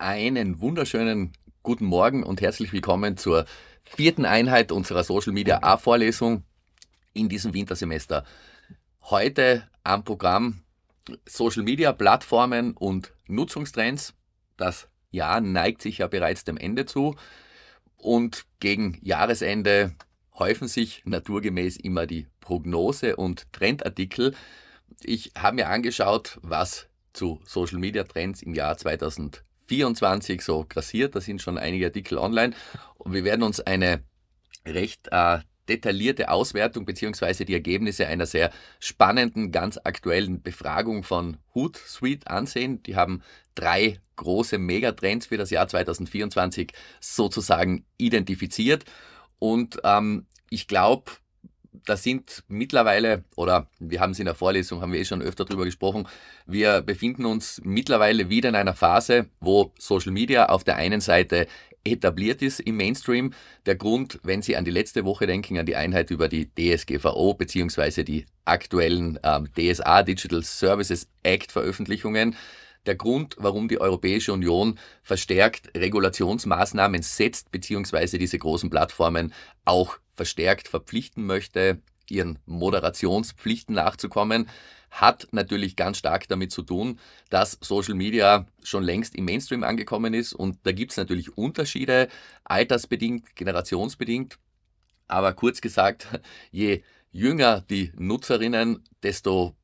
Einen wunderschönen guten Morgen und herzlich willkommen zur vierten Einheit unserer Social Media A-Vorlesung in diesem Wintersemester. Heute am Programm Social Media Plattformen und Nutzungstrends. Das Jahr neigt sich ja bereits dem Ende zu und gegen Jahresende häufen sich naturgemäß immer die Prognose- und Trendartikel. Ich habe mir angeschaut, was zu Social Media Trends im Jahr 2020 24 so grassiert. Da sind schon einige Artikel online. Und wir werden uns eine recht äh, detaillierte Auswertung bzw. die Ergebnisse einer sehr spannenden, ganz aktuellen Befragung von Hootsuite ansehen. Die haben drei große Megatrends für das Jahr 2024 sozusagen identifiziert. Und ähm, ich glaube, da sind mittlerweile, oder wir haben es in der Vorlesung, haben wir eh schon öfter darüber gesprochen, wir befinden uns mittlerweile wieder in einer Phase, wo Social Media auf der einen Seite etabliert ist im Mainstream. Der Grund, wenn Sie an die letzte Woche denken, an die Einheit über die DSGVO bzw. die aktuellen ähm, DSA Digital Services Act Veröffentlichungen, der Grund, warum die Europäische Union verstärkt Regulationsmaßnahmen setzt bzw. diese großen Plattformen auch verstärkt verpflichten möchte, ihren Moderationspflichten nachzukommen, hat natürlich ganz stark damit zu tun, dass Social Media schon längst im Mainstream angekommen ist und da gibt es natürlich Unterschiede, altersbedingt, generationsbedingt. Aber kurz gesagt, je jünger die Nutzerinnen, desto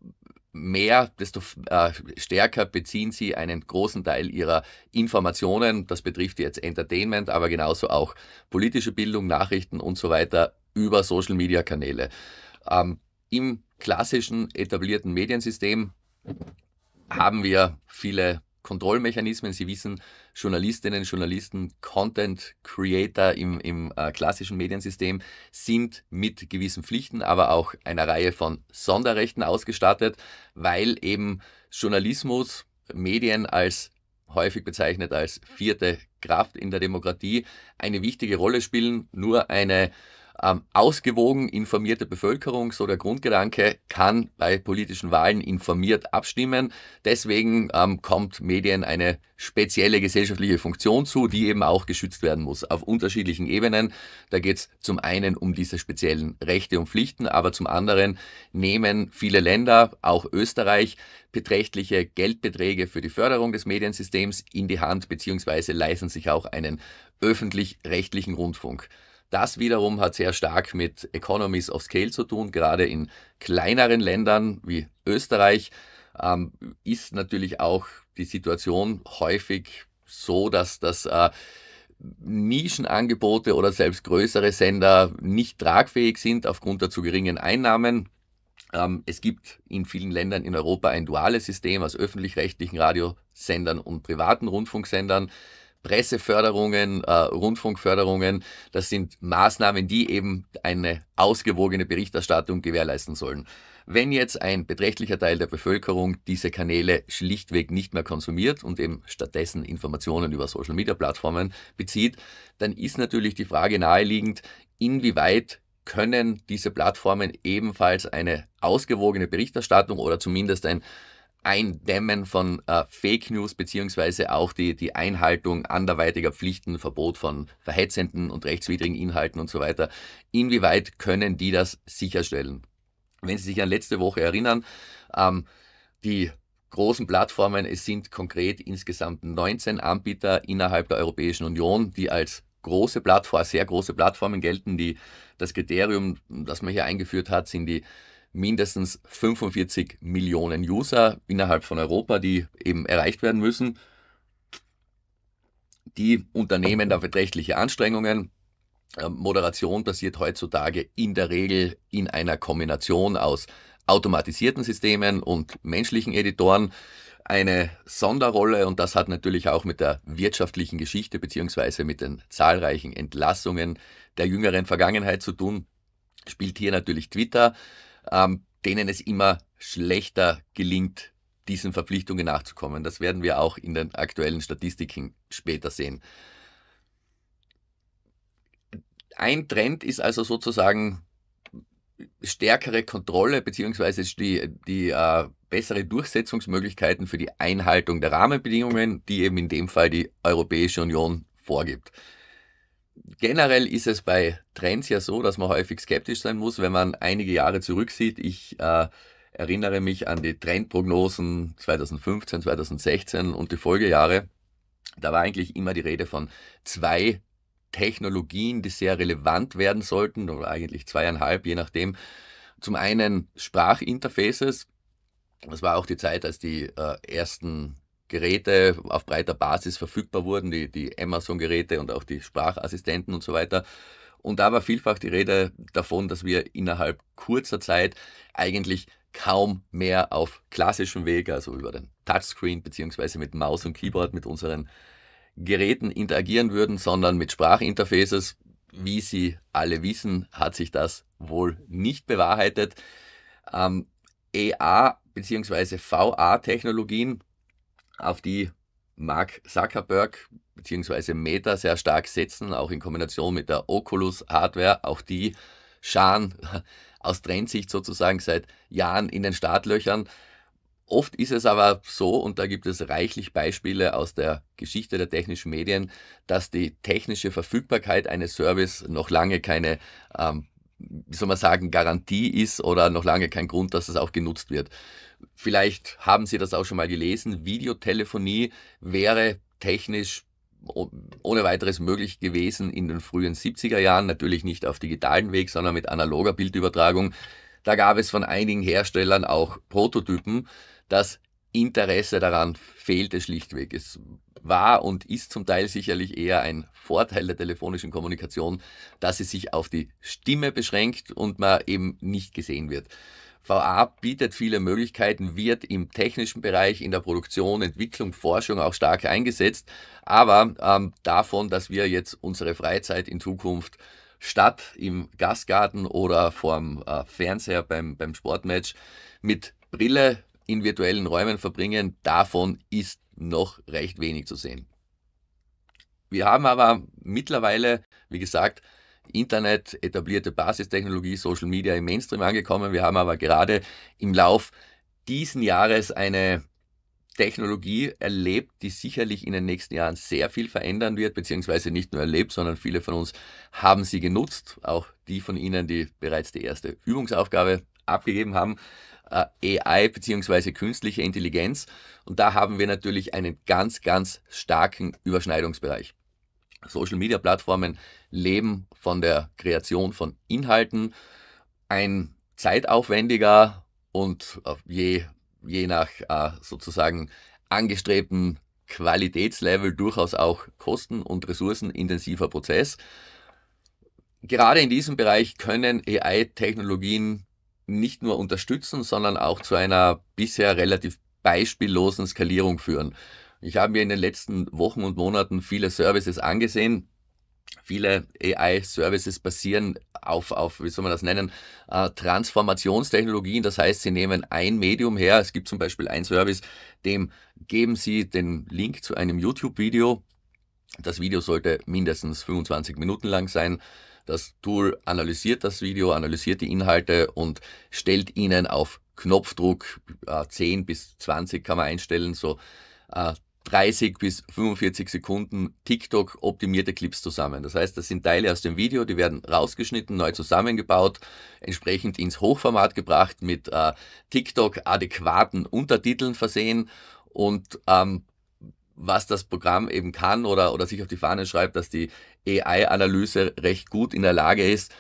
mehr, desto äh, stärker beziehen sie einen großen Teil ihrer Informationen, das betrifft jetzt Entertainment, aber genauso auch politische Bildung, Nachrichten und so weiter über Social-Media-Kanäle. Ähm, Im klassischen etablierten Mediensystem haben wir viele Kontrollmechanismen. Sie wissen, Journalistinnen, Journalisten, Content Creator im, im äh, klassischen Mediensystem sind mit gewissen Pflichten, aber auch einer Reihe von Sonderrechten ausgestattet, weil eben Journalismus, Medien als häufig bezeichnet als vierte Kraft in der Demokratie, eine wichtige Rolle spielen. Nur eine ähm, ausgewogen informierte Bevölkerung, so der Grundgedanke, kann bei politischen Wahlen informiert abstimmen. Deswegen ähm, kommt Medien eine spezielle gesellschaftliche Funktion zu, die eben auch geschützt werden muss auf unterschiedlichen Ebenen. Da geht es zum einen um diese speziellen Rechte und Pflichten, aber zum anderen nehmen viele Länder, auch Österreich, beträchtliche Geldbeträge für die Förderung des Mediensystems in die Hand beziehungsweise leisten sich auch einen öffentlich-rechtlichen Rundfunk. Das wiederum hat sehr stark mit Economies of Scale zu tun. Gerade in kleineren Ländern wie Österreich ähm, ist natürlich auch die Situation häufig so, dass das äh, Nischenangebote oder selbst größere Sender nicht tragfähig sind aufgrund der zu geringen Einnahmen. Ähm, es gibt in vielen Ländern in Europa ein duales System aus öffentlich-rechtlichen Radiosendern und privaten Rundfunksendern. Presseförderungen, äh, Rundfunkförderungen, das sind Maßnahmen, die eben eine ausgewogene Berichterstattung gewährleisten sollen. Wenn jetzt ein beträchtlicher Teil der Bevölkerung diese Kanäle schlichtweg nicht mehr konsumiert und eben stattdessen Informationen über Social-Media-Plattformen bezieht, dann ist natürlich die Frage naheliegend, inwieweit können diese Plattformen ebenfalls eine ausgewogene Berichterstattung oder zumindest ein Eindämmen von äh, Fake News beziehungsweise auch die, die Einhaltung anderweitiger Pflichten, Verbot von verhetzenden und rechtswidrigen Inhalten und so weiter. Inwieweit können die das sicherstellen? Wenn Sie sich an letzte Woche erinnern, ähm, die großen Plattformen, es sind konkret insgesamt 19 Anbieter innerhalb der Europäischen Union, die als große Plattform, sehr große Plattformen gelten. Die, das Kriterium, das man hier eingeführt hat, sind die mindestens 45 Millionen User innerhalb von Europa, die eben erreicht werden müssen. Die Unternehmen da beträchtliche Anstrengungen. Ähm, Moderation passiert heutzutage in der Regel in einer Kombination aus automatisierten Systemen und menschlichen Editoren eine Sonderrolle und das hat natürlich auch mit der wirtschaftlichen Geschichte bzw. mit den zahlreichen Entlassungen der jüngeren Vergangenheit zu tun. Spielt hier natürlich Twitter ähm, denen es immer schlechter gelingt, diesen Verpflichtungen nachzukommen. Das werden wir auch in den aktuellen Statistiken später sehen. Ein Trend ist also sozusagen stärkere Kontrolle beziehungsweise die, die äh, bessere Durchsetzungsmöglichkeiten für die Einhaltung der Rahmenbedingungen, die eben in dem Fall die Europäische Union vorgibt generell ist es bei Trends ja so, dass man häufig skeptisch sein muss, wenn man einige Jahre zurücksieht. Ich äh, erinnere mich an die Trendprognosen 2015, 2016 und die Folgejahre. Da war eigentlich immer die Rede von zwei Technologien, die sehr relevant werden sollten, oder eigentlich zweieinhalb, je nachdem. Zum einen Sprachinterfaces. Das war auch die Zeit, als die äh, ersten Geräte auf breiter Basis verfügbar wurden, die, die Amazon-Geräte und auch die Sprachassistenten und so weiter. Und da war vielfach die Rede davon, dass wir innerhalb kurzer Zeit eigentlich kaum mehr auf klassischem Weg, also über den Touchscreen beziehungsweise mit Maus und Keyboard mit unseren Geräten interagieren würden, sondern mit Sprachinterfaces. Wie Sie alle wissen, hat sich das wohl nicht bewahrheitet. Ähm, EA bzw. VA-Technologien auf die Mark Zuckerberg bzw. Meta sehr stark setzen, auch in Kombination mit der Oculus Hardware. Auch die scharen aus Trendsicht sozusagen seit Jahren in den Startlöchern. Oft ist es aber so, und da gibt es reichlich Beispiele aus der Geschichte der technischen Medien, dass die technische Verfügbarkeit eines Service noch lange keine ähm, wie soll man sagen, Garantie ist oder noch lange kein Grund, dass es auch genutzt wird. Vielleicht haben Sie das auch schon mal gelesen. Videotelefonie wäre technisch ohne weiteres möglich gewesen in den frühen 70er Jahren, natürlich nicht auf digitalen Weg, sondern mit analoger Bildübertragung. Da gab es von einigen Herstellern auch Prototypen. dass Interesse daran fehlt es schlichtweg. Es war und ist zum Teil sicherlich eher ein Vorteil der telefonischen Kommunikation, dass sie sich auf die Stimme beschränkt und man eben nicht gesehen wird. VA bietet viele Möglichkeiten, wird im technischen Bereich, in der Produktion, Entwicklung, Forschung auch stark eingesetzt. Aber ähm, davon, dass wir jetzt unsere Freizeit in Zukunft statt im Gastgarten oder vorm äh, Fernseher beim, beim Sportmatch mit Brille in virtuellen Räumen verbringen, davon ist noch recht wenig zu sehen. Wir haben aber mittlerweile, wie gesagt, Internet, etablierte Basistechnologie, Social Media im Mainstream angekommen. Wir haben aber gerade im Lauf diesen Jahres eine Technologie erlebt, die sicherlich in den nächsten Jahren sehr viel verändern wird, beziehungsweise nicht nur erlebt, sondern viele von uns haben sie genutzt, auch die von Ihnen, die bereits die erste Übungsaufgabe abgegeben haben. Äh, AI bzw. künstliche Intelligenz. Und da haben wir natürlich einen ganz, ganz starken Überschneidungsbereich. Social Media Plattformen leben von der Kreation von Inhalten. Ein zeitaufwendiger und äh, je, je nach äh, sozusagen angestrebten Qualitätslevel durchaus auch kosten- und ressourcenintensiver Prozess. Gerade in diesem Bereich können AI-Technologien nicht nur unterstützen, sondern auch zu einer bisher relativ beispiellosen Skalierung führen. Ich habe mir in den letzten Wochen und Monaten viele Services angesehen. Viele AI-Services basieren auf, auf, wie soll man das nennen, äh, Transformationstechnologien. Das heißt, sie nehmen ein Medium her. Es gibt zum Beispiel einen Service, dem geben sie den Link zu einem YouTube-Video. Das Video sollte mindestens 25 Minuten lang sein das Tool analysiert das Video, analysiert die Inhalte und stellt ihnen auf Knopfdruck äh, 10 bis 20 kann man einstellen, so äh, 30 bis 45 Sekunden TikTok optimierte Clips zusammen. Das heißt, das sind Teile aus dem Video, die werden rausgeschnitten, neu zusammengebaut, entsprechend ins Hochformat gebracht, mit äh, TikTok adäquaten Untertiteln versehen und ähm, was das Programm eben kann oder, oder sich auf die Fahne schreibt, dass die AI-Analyse recht gut in der Lage ist,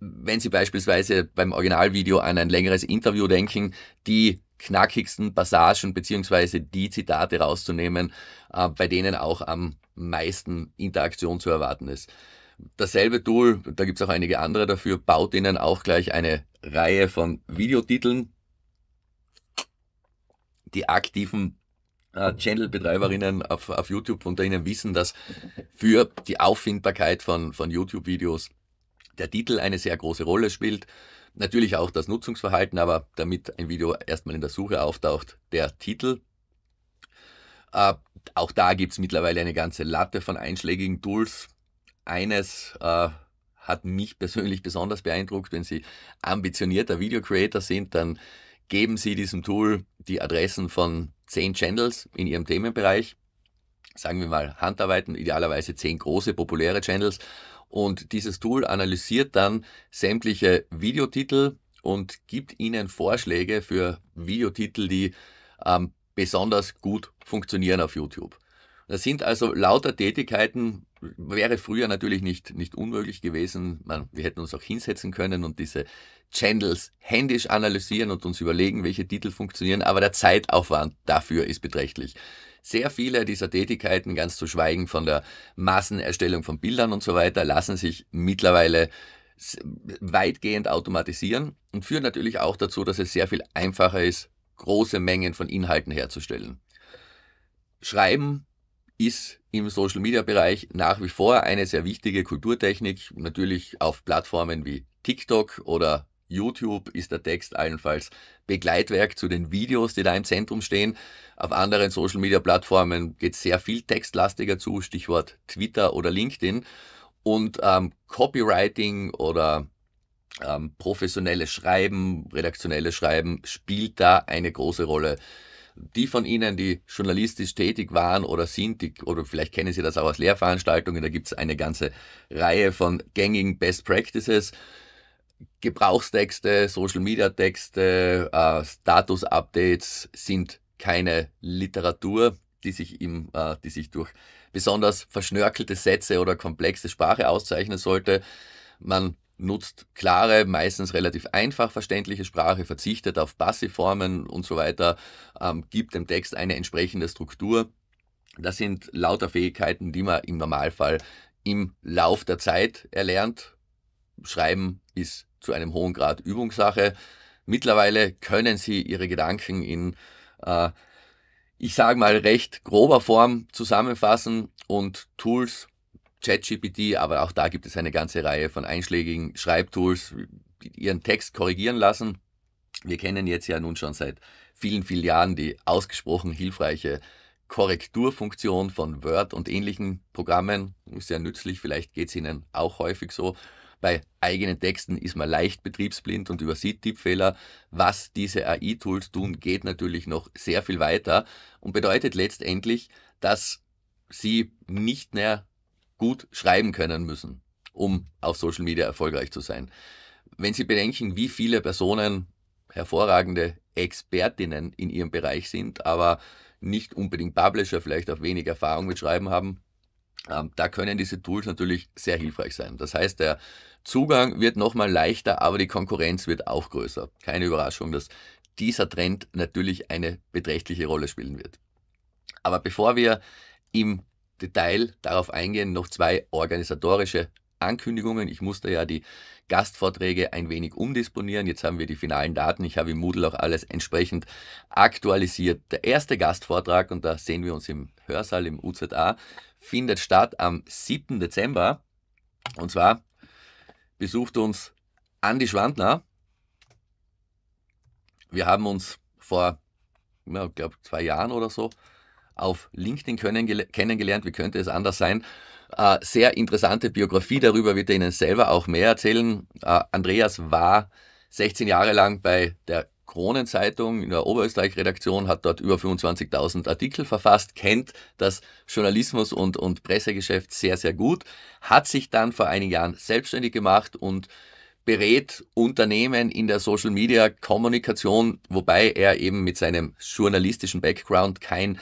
wenn Sie beispielsweise beim Originalvideo an ein längeres Interview denken, die knackigsten Passagen beziehungsweise die Zitate rauszunehmen, äh, bei denen auch am meisten Interaktion zu erwarten ist. Dasselbe Tool, da gibt es auch einige andere dafür, baut Ihnen auch gleich eine Reihe von Videotiteln, die aktiven äh, Channel-Betreiberinnen auf, auf YouTube unter Ihnen wissen, dass für die Auffindbarkeit von, von YouTube-Videos der Titel eine sehr große Rolle spielt. Natürlich auch das Nutzungsverhalten, aber damit ein Video erstmal in der Suche auftaucht, der Titel. Äh, auch da gibt es mittlerweile eine ganze Latte von einschlägigen Tools. Eines äh, hat mich persönlich besonders beeindruckt, wenn Sie ambitionierter Video-Creator sind, dann geben Sie diesem Tool die Adressen von zehn Channels in ihrem Themenbereich, sagen wir mal Handarbeiten, idealerweise zehn große populäre Channels. Und dieses Tool analysiert dann sämtliche Videotitel und gibt ihnen Vorschläge für Videotitel, die ähm, besonders gut funktionieren auf YouTube. Das sind also lauter Tätigkeiten, wäre früher natürlich nicht, nicht unmöglich gewesen. Man, wir hätten uns auch hinsetzen können und diese Channels händisch analysieren und uns überlegen, welche Titel funktionieren, aber der Zeitaufwand dafür ist beträchtlich. Sehr viele dieser Tätigkeiten, ganz zu schweigen von der Massenerstellung von Bildern und so weiter, lassen sich mittlerweile weitgehend automatisieren und führen natürlich auch dazu, dass es sehr viel einfacher ist, große Mengen von Inhalten herzustellen. Schreiben ist im Social Media Bereich nach wie vor eine sehr wichtige Kulturtechnik. Natürlich auf Plattformen wie TikTok oder YouTube ist der Text allenfalls Begleitwerk zu den Videos, die da im Zentrum stehen. Auf anderen Social Media Plattformen geht sehr viel textlastiger zu, Stichwort Twitter oder LinkedIn. Und ähm, Copywriting oder ähm, professionelles Schreiben, redaktionelles Schreiben spielt da eine große Rolle. Die von Ihnen, die journalistisch tätig waren oder sind, die, oder vielleicht kennen Sie das auch aus Lehrveranstaltungen, da gibt es eine ganze Reihe von gängigen Best Practices. Gebrauchstexte, Social-Media-Texte, äh, Status-Updates sind keine Literatur, die sich, im, äh, die sich durch besonders verschnörkelte Sätze oder komplexe Sprache auszeichnen sollte. Man nutzt klare, meistens relativ einfach verständliche Sprache, verzichtet auf Passivformen und so weiter, ähm, gibt dem Text eine entsprechende Struktur. Das sind lauter Fähigkeiten, die man im Normalfall im Lauf der Zeit erlernt. Schreiben ist zu einem hohen Grad Übungssache. Mittlerweile können Sie Ihre Gedanken in, äh, ich sage mal, recht grober Form zusammenfassen und Tools ChatGPT, aber auch da gibt es eine ganze Reihe von einschlägigen Schreibtools, die ihren Text korrigieren lassen. Wir kennen jetzt ja nun schon seit vielen, vielen Jahren die ausgesprochen hilfreiche Korrekturfunktion von Word und ähnlichen Programmen. Ist sehr nützlich, vielleicht geht es Ihnen auch häufig so. Bei eigenen Texten ist man leicht betriebsblind und übersieht Tippfehler. Was diese AI-Tools tun, geht natürlich noch sehr viel weiter und bedeutet letztendlich, dass sie nicht mehr gut schreiben können müssen, um auf Social Media erfolgreich zu sein. Wenn Sie bedenken, wie viele Personen hervorragende Expertinnen in ihrem Bereich sind, aber nicht unbedingt Publisher, vielleicht auch wenig Erfahrung mit Schreiben haben, ähm, da können diese Tools natürlich sehr hilfreich sein. Das heißt, der Zugang wird nochmal leichter, aber die Konkurrenz wird auch größer. Keine Überraschung, dass dieser Trend natürlich eine beträchtliche Rolle spielen wird. Aber bevor wir im Detail darauf eingehen, noch zwei organisatorische Ankündigungen. Ich musste ja die Gastvorträge ein wenig umdisponieren. Jetzt haben wir die finalen Daten. Ich habe im Moodle auch alles entsprechend aktualisiert. Der erste Gastvortrag, und da sehen wir uns im Hörsaal im UZA, findet statt am 7. Dezember. Und zwar besucht uns Andi Schwandner. Wir haben uns vor, ich ja, glaube, zwei Jahren oder so auf LinkedIn kennengelernt. Wie könnte es anders sein? Äh, sehr interessante Biografie darüber wird er Ihnen selber auch mehr erzählen. Äh, Andreas war 16 Jahre lang bei der Kronenzeitung in der Oberösterreich-Redaktion, hat dort über 25.000 Artikel verfasst, kennt das Journalismus- und, und Pressegeschäft sehr, sehr gut, hat sich dann vor einigen Jahren selbstständig gemacht und berät Unternehmen in der Social Media Kommunikation, wobei er eben mit seinem journalistischen Background kein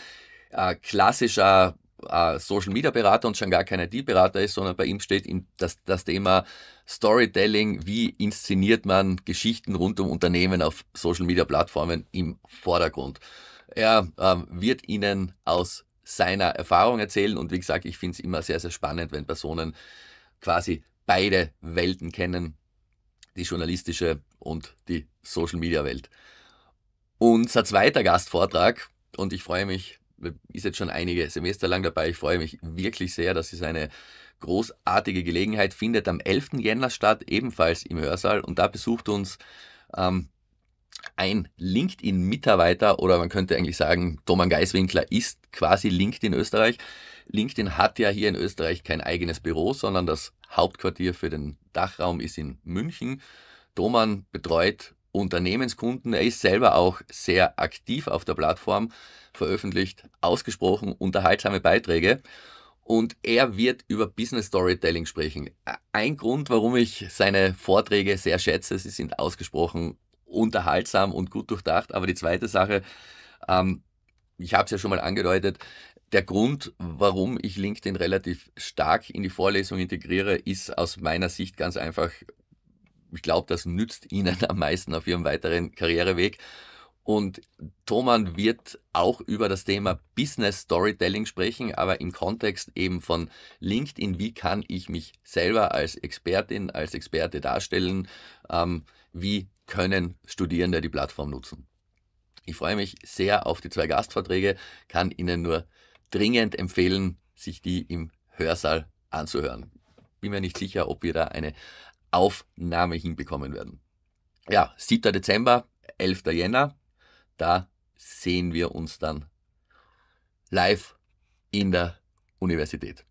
äh, klassischer äh, Social Media Berater und schon gar kein IT-Berater ist, sondern bei ihm steht ihm das, das Thema Storytelling, wie inszeniert man Geschichten rund um Unternehmen auf Social Media Plattformen im Vordergrund. Er äh, wird Ihnen aus seiner Erfahrung erzählen und wie gesagt, ich finde es immer sehr, sehr spannend, wenn Personen quasi beide Welten kennen, die journalistische und die Social Media Welt. Unser zweiter Gastvortrag, und ich freue mich ist jetzt schon einige Semester lang dabei. Ich freue mich wirklich sehr, dass es eine großartige Gelegenheit findet. Am 11. Jänner statt, ebenfalls im Hörsaal. Und da besucht uns ähm, ein LinkedIn-Mitarbeiter oder man könnte eigentlich sagen, Thomas Geiswinkler ist quasi LinkedIn Österreich. LinkedIn hat ja hier in Österreich kein eigenes Büro, sondern das Hauptquartier für den Dachraum ist in München. Doman betreut Unternehmenskunden. Er ist selber auch sehr aktiv auf der Plattform, veröffentlicht ausgesprochen unterhaltsame Beiträge und er wird über Business Storytelling sprechen. Ein Grund, warum ich seine Vorträge sehr schätze, sie sind ausgesprochen unterhaltsam und gut durchdacht. Aber die zweite Sache, ähm, ich habe es ja schon mal angedeutet, der Grund, warum ich LinkedIn relativ stark in die Vorlesung integriere, ist aus meiner Sicht ganz einfach, ich glaube, das nützt ihnen am meisten auf ihrem weiteren Karriereweg. Und Thoman wird auch über das Thema Business Storytelling sprechen, aber im Kontext eben von LinkedIn. Wie kann ich mich selber als Expertin, als Experte darstellen? Ähm, wie können Studierende die Plattform nutzen? Ich freue mich sehr auf die zwei Gastvorträge, kann Ihnen nur dringend empfehlen, sich die im Hörsaal anzuhören. Bin mir nicht sicher, ob wir da eine Aufnahme hinbekommen werden. Ja, 7. Dezember, 11. Jänner, da sehen wir uns dann live in der Universität.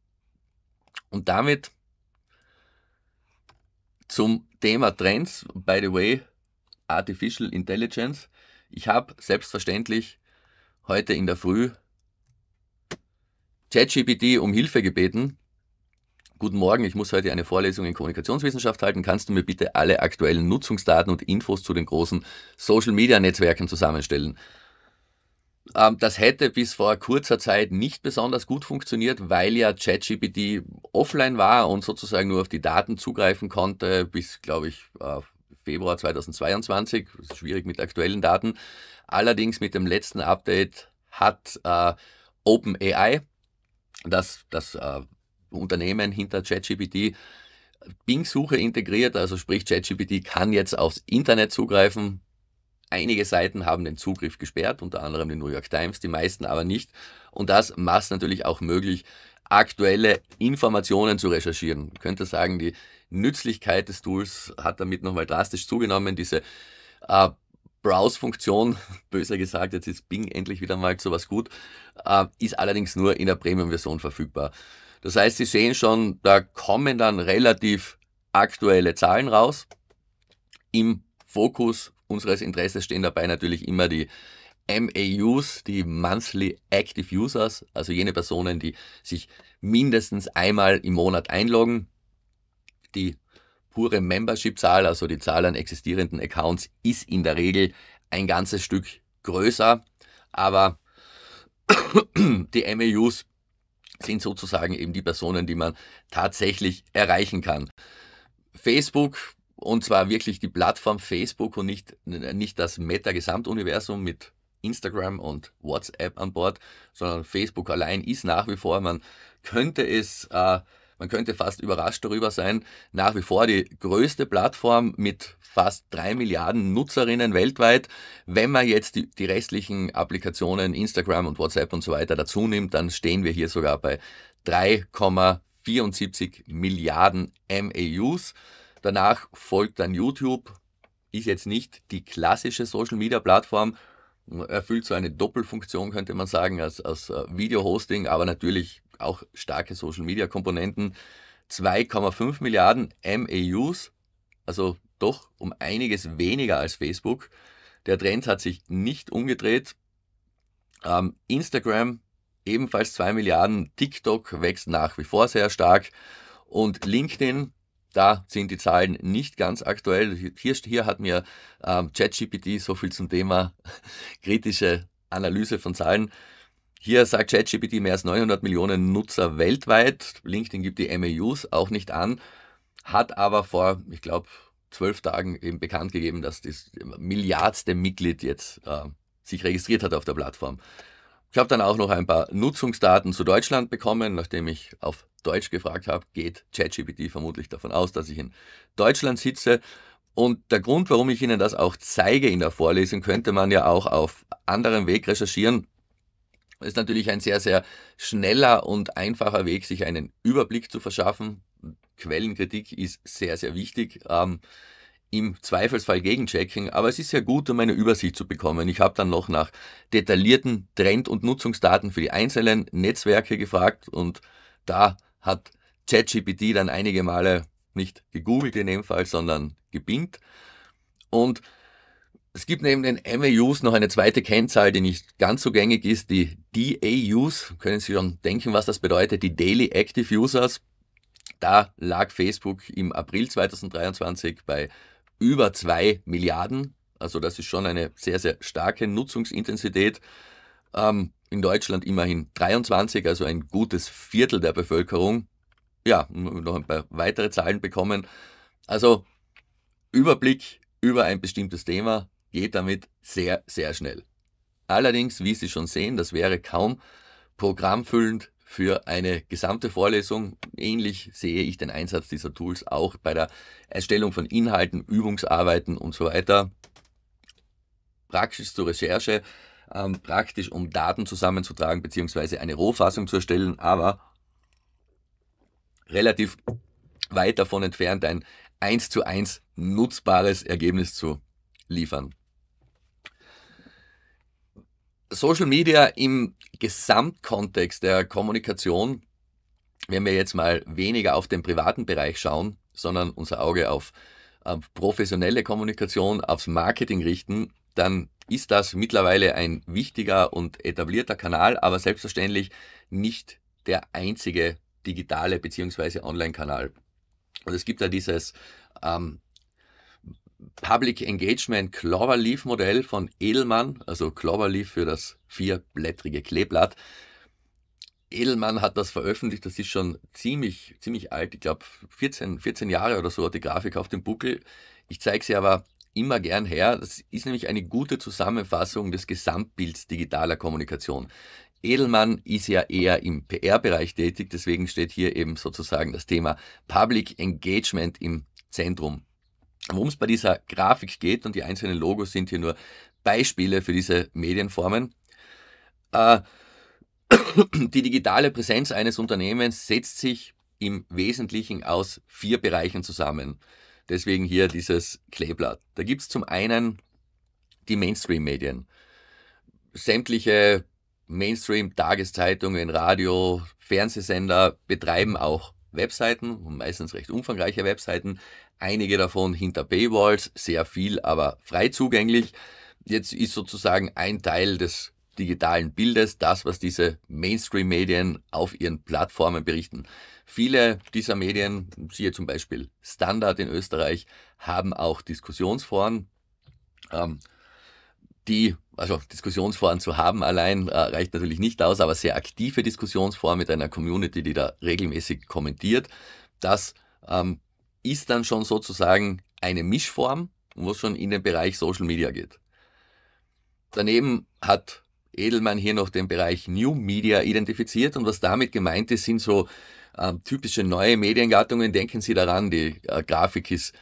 Und damit zum Thema Trends, by the way, Artificial Intelligence. Ich habe selbstverständlich heute in der Früh ChatGPT um Hilfe gebeten, Guten Morgen, ich muss heute eine Vorlesung in Kommunikationswissenschaft halten. Kannst du mir bitte alle aktuellen Nutzungsdaten und Infos zu den großen Social-Media-Netzwerken zusammenstellen? Ähm, das hätte bis vor kurzer Zeit nicht besonders gut funktioniert, weil ja ChatGPT offline war und sozusagen nur auf die Daten zugreifen konnte, bis, glaube ich, äh, Februar 2022. Das ist schwierig mit aktuellen Daten. Allerdings mit dem letzten Update hat äh, OpenAI, das, das äh, Unternehmen hinter ChatGPT Bing-Suche integriert, also sprich ChatGPT kann jetzt aufs Internet zugreifen. Einige Seiten haben den Zugriff gesperrt, unter anderem die New York Times, die meisten aber nicht. Und das macht es natürlich auch möglich, aktuelle Informationen zu recherchieren. Man könnte sagen, die Nützlichkeit des Tools hat damit nochmal drastisch zugenommen. Diese äh, Browse-Funktion, böser gesagt, jetzt ist Bing endlich wieder mal zu was gut, äh, ist allerdings nur in der Premium-Version verfügbar. Das heißt, Sie sehen schon, da kommen dann relativ aktuelle Zahlen raus. Im Fokus unseres Interesses stehen dabei natürlich immer die MAUs, die Monthly Active Users, also jene Personen, die sich mindestens einmal im Monat einloggen. Die pure Membership-Zahl, also die Zahl an existierenden Accounts, ist in der Regel ein ganzes Stück größer, aber die MAUs sind sozusagen eben die Personen, die man tatsächlich erreichen kann. Facebook, und zwar wirklich die Plattform Facebook und nicht, nicht das Meta-Gesamtuniversum mit Instagram und WhatsApp an Bord, sondern Facebook allein ist nach wie vor, man könnte es äh, man könnte fast überrascht darüber sein, nach wie vor die größte Plattform mit fast drei Milliarden Nutzerinnen weltweit. Wenn man jetzt die, die restlichen Applikationen Instagram und WhatsApp und so weiter dazu nimmt, dann stehen wir hier sogar bei 3,74 Milliarden MAUs. Danach folgt dann YouTube, ist jetzt nicht die klassische Social-Media-Plattform, erfüllt so eine Doppelfunktion, könnte man sagen, als, als äh, Video-Hosting, aber natürlich auch starke Social-Media-Komponenten, 2,5 Milliarden MAUs, e also doch um einiges weniger als Facebook. Der Trend hat sich nicht umgedreht. Ähm, Instagram ebenfalls 2 Milliarden, TikTok wächst nach wie vor sehr stark und LinkedIn, da sind die Zahlen nicht ganz aktuell. Hier, hier hat mir ähm, ChatGPT so viel zum Thema kritische Analyse von Zahlen hier sagt ChatGPT mehr als 900 Millionen Nutzer weltweit. LinkedIn gibt die MAUs auch nicht an, hat aber vor, ich glaube, zwölf Tagen eben bekannt gegeben, dass das milliardste Mitglied jetzt äh, sich registriert hat auf der Plattform. Ich habe dann auch noch ein paar Nutzungsdaten zu Deutschland bekommen, nachdem ich auf Deutsch gefragt habe, geht ChatGPT vermutlich davon aus, dass ich in Deutschland sitze. Und der Grund, warum ich Ihnen das auch zeige in der Vorlesung, könnte man ja auch auf anderem Weg recherchieren. Ist natürlich ein sehr, sehr schneller und einfacher Weg, sich einen Überblick zu verschaffen. Quellenkritik ist sehr, sehr wichtig. Ähm, im Zweifelsfall gegenchecken, aber es ist sehr gut, um eine Übersicht zu bekommen. Ich habe dann noch nach detaillierten Trend- und Nutzungsdaten für die einzelnen Netzwerke gefragt und da hat ChatGPT dann einige Male nicht gegoogelt in dem Fall, sondern gebingt. Und es gibt neben den MAUs noch eine zweite Kennzahl, die nicht ganz so gängig ist, die DAUs. Können Sie schon denken, was das bedeutet, die Daily Active Users. Da lag Facebook im April 2023 bei über zwei Milliarden. Also das ist schon eine sehr, sehr starke Nutzungsintensität. Ähm, in Deutschland immerhin 23, also ein gutes Viertel der Bevölkerung. Ja, noch ein paar weitere Zahlen bekommen. Also Überblick über ein bestimmtes Thema geht damit sehr, sehr schnell. Allerdings, wie Sie schon sehen, das wäre kaum programmfüllend für eine gesamte Vorlesung. Ähnlich sehe ich den Einsatz dieser Tools auch bei der Erstellung von Inhalten, Übungsarbeiten und so weiter. Praktisch zur Recherche, ähm, praktisch um Daten zusammenzutragen bzw. eine Rohfassung zu erstellen, aber relativ weit davon entfernt, ein 1 zu 1 nutzbares Ergebnis zu liefern. Social Media im Gesamtkontext der Kommunikation, wenn wir jetzt mal weniger auf den privaten Bereich schauen, sondern unser Auge auf, auf professionelle Kommunikation, aufs Marketing richten, dann ist das mittlerweile ein wichtiger und etablierter Kanal, aber selbstverständlich nicht der einzige digitale bzw. Online-Kanal. Und es gibt da dieses ähm, Public Engagement Cloverleaf Modell von Edelmann, also Cloverleaf für das vierblättrige Kleeblatt. Edelmann hat das veröffentlicht, das ist schon ziemlich, ziemlich alt, ich glaube 14, 14 Jahre oder so hat die Grafik auf dem Buckel. Ich zeige sie aber immer gern her. Das ist nämlich eine gute Zusammenfassung des Gesamtbilds digitaler Kommunikation. Edelmann ist ja eher im PR-Bereich tätig, deswegen steht hier eben sozusagen das Thema Public Engagement im Zentrum Worum es bei dieser Grafik geht und die einzelnen Logos sind hier nur Beispiele für diese Medienformen. Äh, die digitale Präsenz eines Unternehmens setzt sich im Wesentlichen aus vier Bereichen zusammen. Deswegen hier dieses Kleeblatt. Da gibt es zum einen die Mainstream-Medien. Sämtliche Mainstream-Tageszeitungen, Radio, Fernsehsender betreiben auch Webseiten, meistens recht umfangreiche Webseiten, einige davon hinter Paywalls, sehr viel aber frei zugänglich. Jetzt ist sozusagen ein Teil des digitalen Bildes das, was diese Mainstream-Medien auf ihren Plattformen berichten. Viele dieser Medien, siehe zum Beispiel Standard in Österreich, haben auch Diskussionsforen. Ähm, die, also Diskussionsforen zu haben allein äh, reicht natürlich nicht aus, aber sehr aktive Diskussionsforen mit einer Community, die da regelmäßig kommentiert. Das ähm, ist dann schon sozusagen eine Mischform, wo es schon in den Bereich Social Media geht. Daneben hat Edelmann hier noch den Bereich New Media identifiziert und was damit gemeint ist, sind so äh, typische neue Mediengattungen. Denken Sie daran, die äh, Grafik ist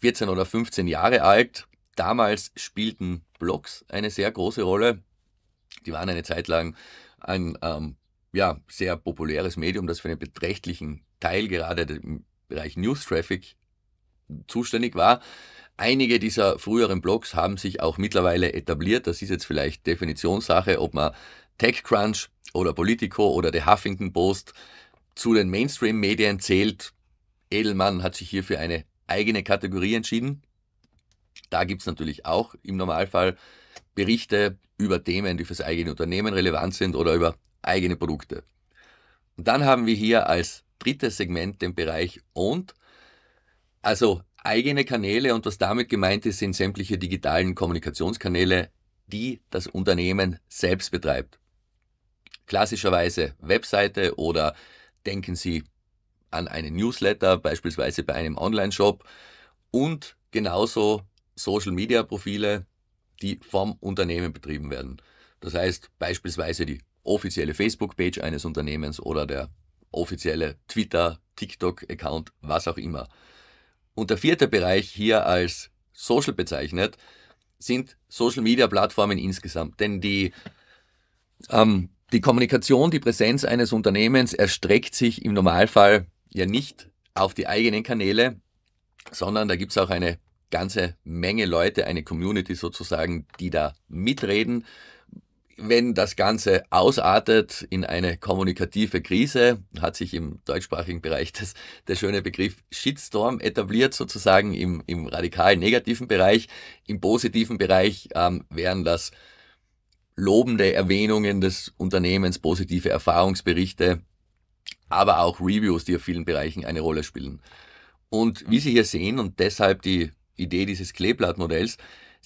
14 oder 15 Jahre alt. Damals spielten Blogs eine sehr große Rolle. Die waren eine Zeit lang ein ähm, ja, sehr populäres Medium, das für einen beträchtlichen Teil gerade Bereich News Traffic zuständig war. Einige dieser früheren Blogs haben sich auch mittlerweile etabliert. Das ist jetzt vielleicht Definitionssache, ob man TechCrunch oder Politico oder The Huffington Post zu den Mainstream-Medien zählt. Edelmann hat sich hier für eine eigene Kategorie entschieden. Da gibt es natürlich auch im Normalfall Berichte über Themen, die fürs eigene Unternehmen relevant sind oder über eigene Produkte. Und dann haben wir hier als drittes Segment, den Bereich und. Also eigene Kanäle und was damit gemeint ist, sind sämtliche digitalen Kommunikationskanäle, die das Unternehmen selbst betreibt. Klassischerweise Webseite oder denken Sie an einen Newsletter, beispielsweise bei einem Online-Shop und genauso Social-Media-Profile, die vom Unternehmen betrieben werden. Das heißt beispielsweise die offizielle Facebook-Page eines Unternehmens oder der offizielle Twitter, TikTok-Account, was auch immer. Und der vierte Bereich hier als Social bezeichnet, sind Social-Media-Plattformen insgesamt. Denn die, ähm, die Kommunikation, die Präsenz eines Unternehmens erstreckt sich im Normalfall ja nicht auf die eigenen Kanäle, sondern da gibt es auch eine ganze Menge Leute, eine Community sozusagen, die da mitreden, wenn das Ganze ausartet in eine kommunikative Krise, hat sich im deutschsprachigen Bereich das, der schöne Begriff Shitstorm etabliert, sozusagen im, im radikal negativen Bereich. Im positiven Bereich ähm, wären das lobende Erwähnungen des Unternehmens, positive Erfahrungsberichte, aber auch Reviews, die auf vielen Bereichen eine Rolle spielen. Und wie Sie hier sehen, und deshalb die Idee dieses Kleeblattmodells, modells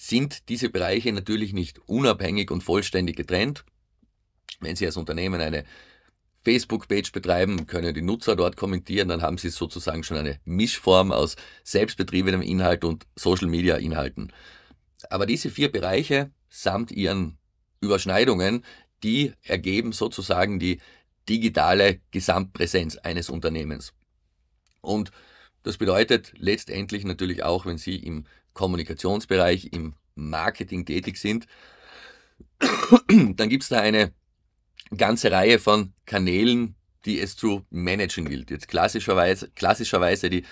sind diese Bereiche natürlich nicht unabhängig und vollständig getrennt. Wenn Sie als Unternehmen eine Facebook-Page betreiben, können die Nutzer dort kommentieren, dann haben Sie sozusagen schon eine Mischform aus selbstbetriebenem Inhalt und Social-Media-Inhalten. Aber diese vier Bereiche samt ihren Überschneidungen, die ergeben sozusagen die digitale Gesamtpräsenz eines Unternehmens. Und das bedeutet letztendlich natürlich auch, wenn Sie im Kommunikationsbereich, im Marketing tätig sind, dann gibt es da eine ganze Reihe von Kanälen, die es zu managen gilt. Jetzt klassischerweise, klassischerweise die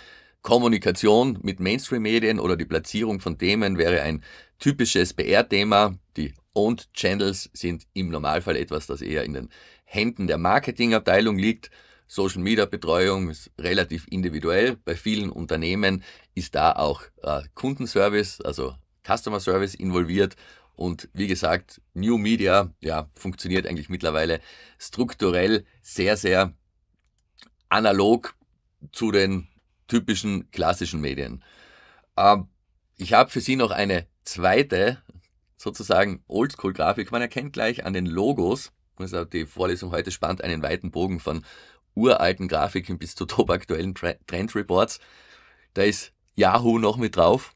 Kommunikation mit Mainstream-Medien oder die Platzierung von Themen wäre ein typisches br thema Die Owned Channels sind im Normalfall etwas, das eher in den Händen der Marketingabteilung liegt. Social Media Betreuung ist relativ individuell. Bei vielen Unternehmen ist da auch äh, Kundenservice, also Customer Service involviert. Und wie gesagt, New Media ja, funktioniert eigentlich mittlerweile strukturell sehr, sehr analog zu den typischen klassischen Medien. Ähm, ich habe für Sie noch eine zweite, sozusagen Oldschool-Grafik. Man erkennt gleich an den Logos, die Vorlesung heute spannt einen weiten Bogen von uralten Grafiken bis zu topaktuellen Reports. Da ist Yahoo noch mit drauf.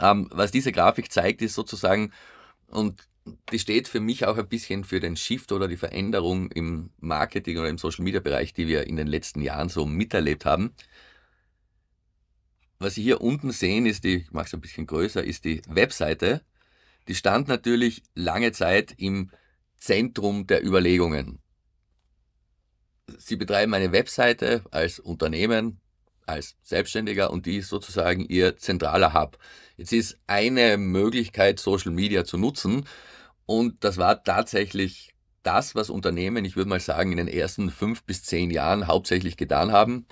Ähm, was diese Grafik zeigt, ist sozusagen, und die steht für mich auch ein bisschen für den Shift oder die Veränderung im Marketing oder im Social Media Bereich, die wir in den letzten Jahren so miterlebt haben. Was Sie hier unten sehen, ist die, ich mache es ein bisschen größer, ist die Webseite. Die stand natürlich lange Zeit im Zentrum der Überlegungen. Sie betreiben eine Webseite als Unternehmen, als Selbstständiger und die ist sozusagen Ihr zentraler Hub. Jetzt ist eine Möglichkeit, Social Media zu nutzen und das war tatsächlich das, was Unternehmen, ich würde mal sagen, in den ersten fünf bis zehn Jahren hauptsächlich getan haben.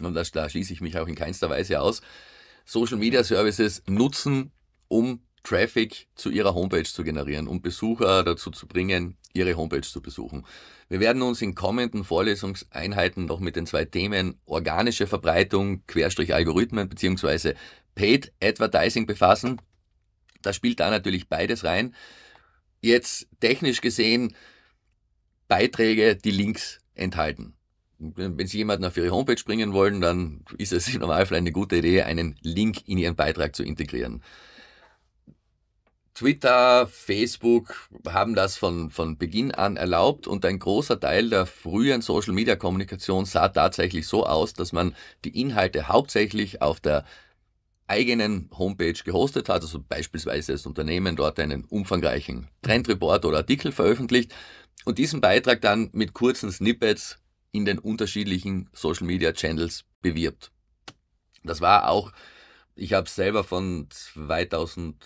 Und das, da schließe ich mich auch in keinster Weise aus. Social Media Services nutzen, um Traffic zu ihrer Homepage zu generieren, um Besucher dazu zu bringen, ihre Homepage zu besuchen. Wir werden uns in kommenden Vorlesungseinheiten noch mit den zwei Themen organische Verbreitung, Querstrich Algorithmen bzw. Paid Advertising befassen. Da spielt da natürlich beides rein. Jetzt technisch gesehen Beiträge, die Links enthalten. Wenn Sie jemanden auf Ihre Homepage bringen wollen, dann ist es im Normalfall eine gute Idee, einen Link in Ihren Beitrag zu integrieren. Twitter, Facebook haben das von, von Beginn an erlaubt und ein großer Teil der frühen Social-Media-Kommunikation sah tatsächlich so aus, dass man die Inhalte hauptsächlich auf der eigenen Homepage gehostet hat, also beispielsweise das Unternehmen dort einen umfangreichen Trendreport oder Artikel veröffentlicht und diesen Beitrag dann mit kurzen Snippets in den unterschiedlichen Social-Media-Channels bewirbt. Das war auch, ich habe selber von 2000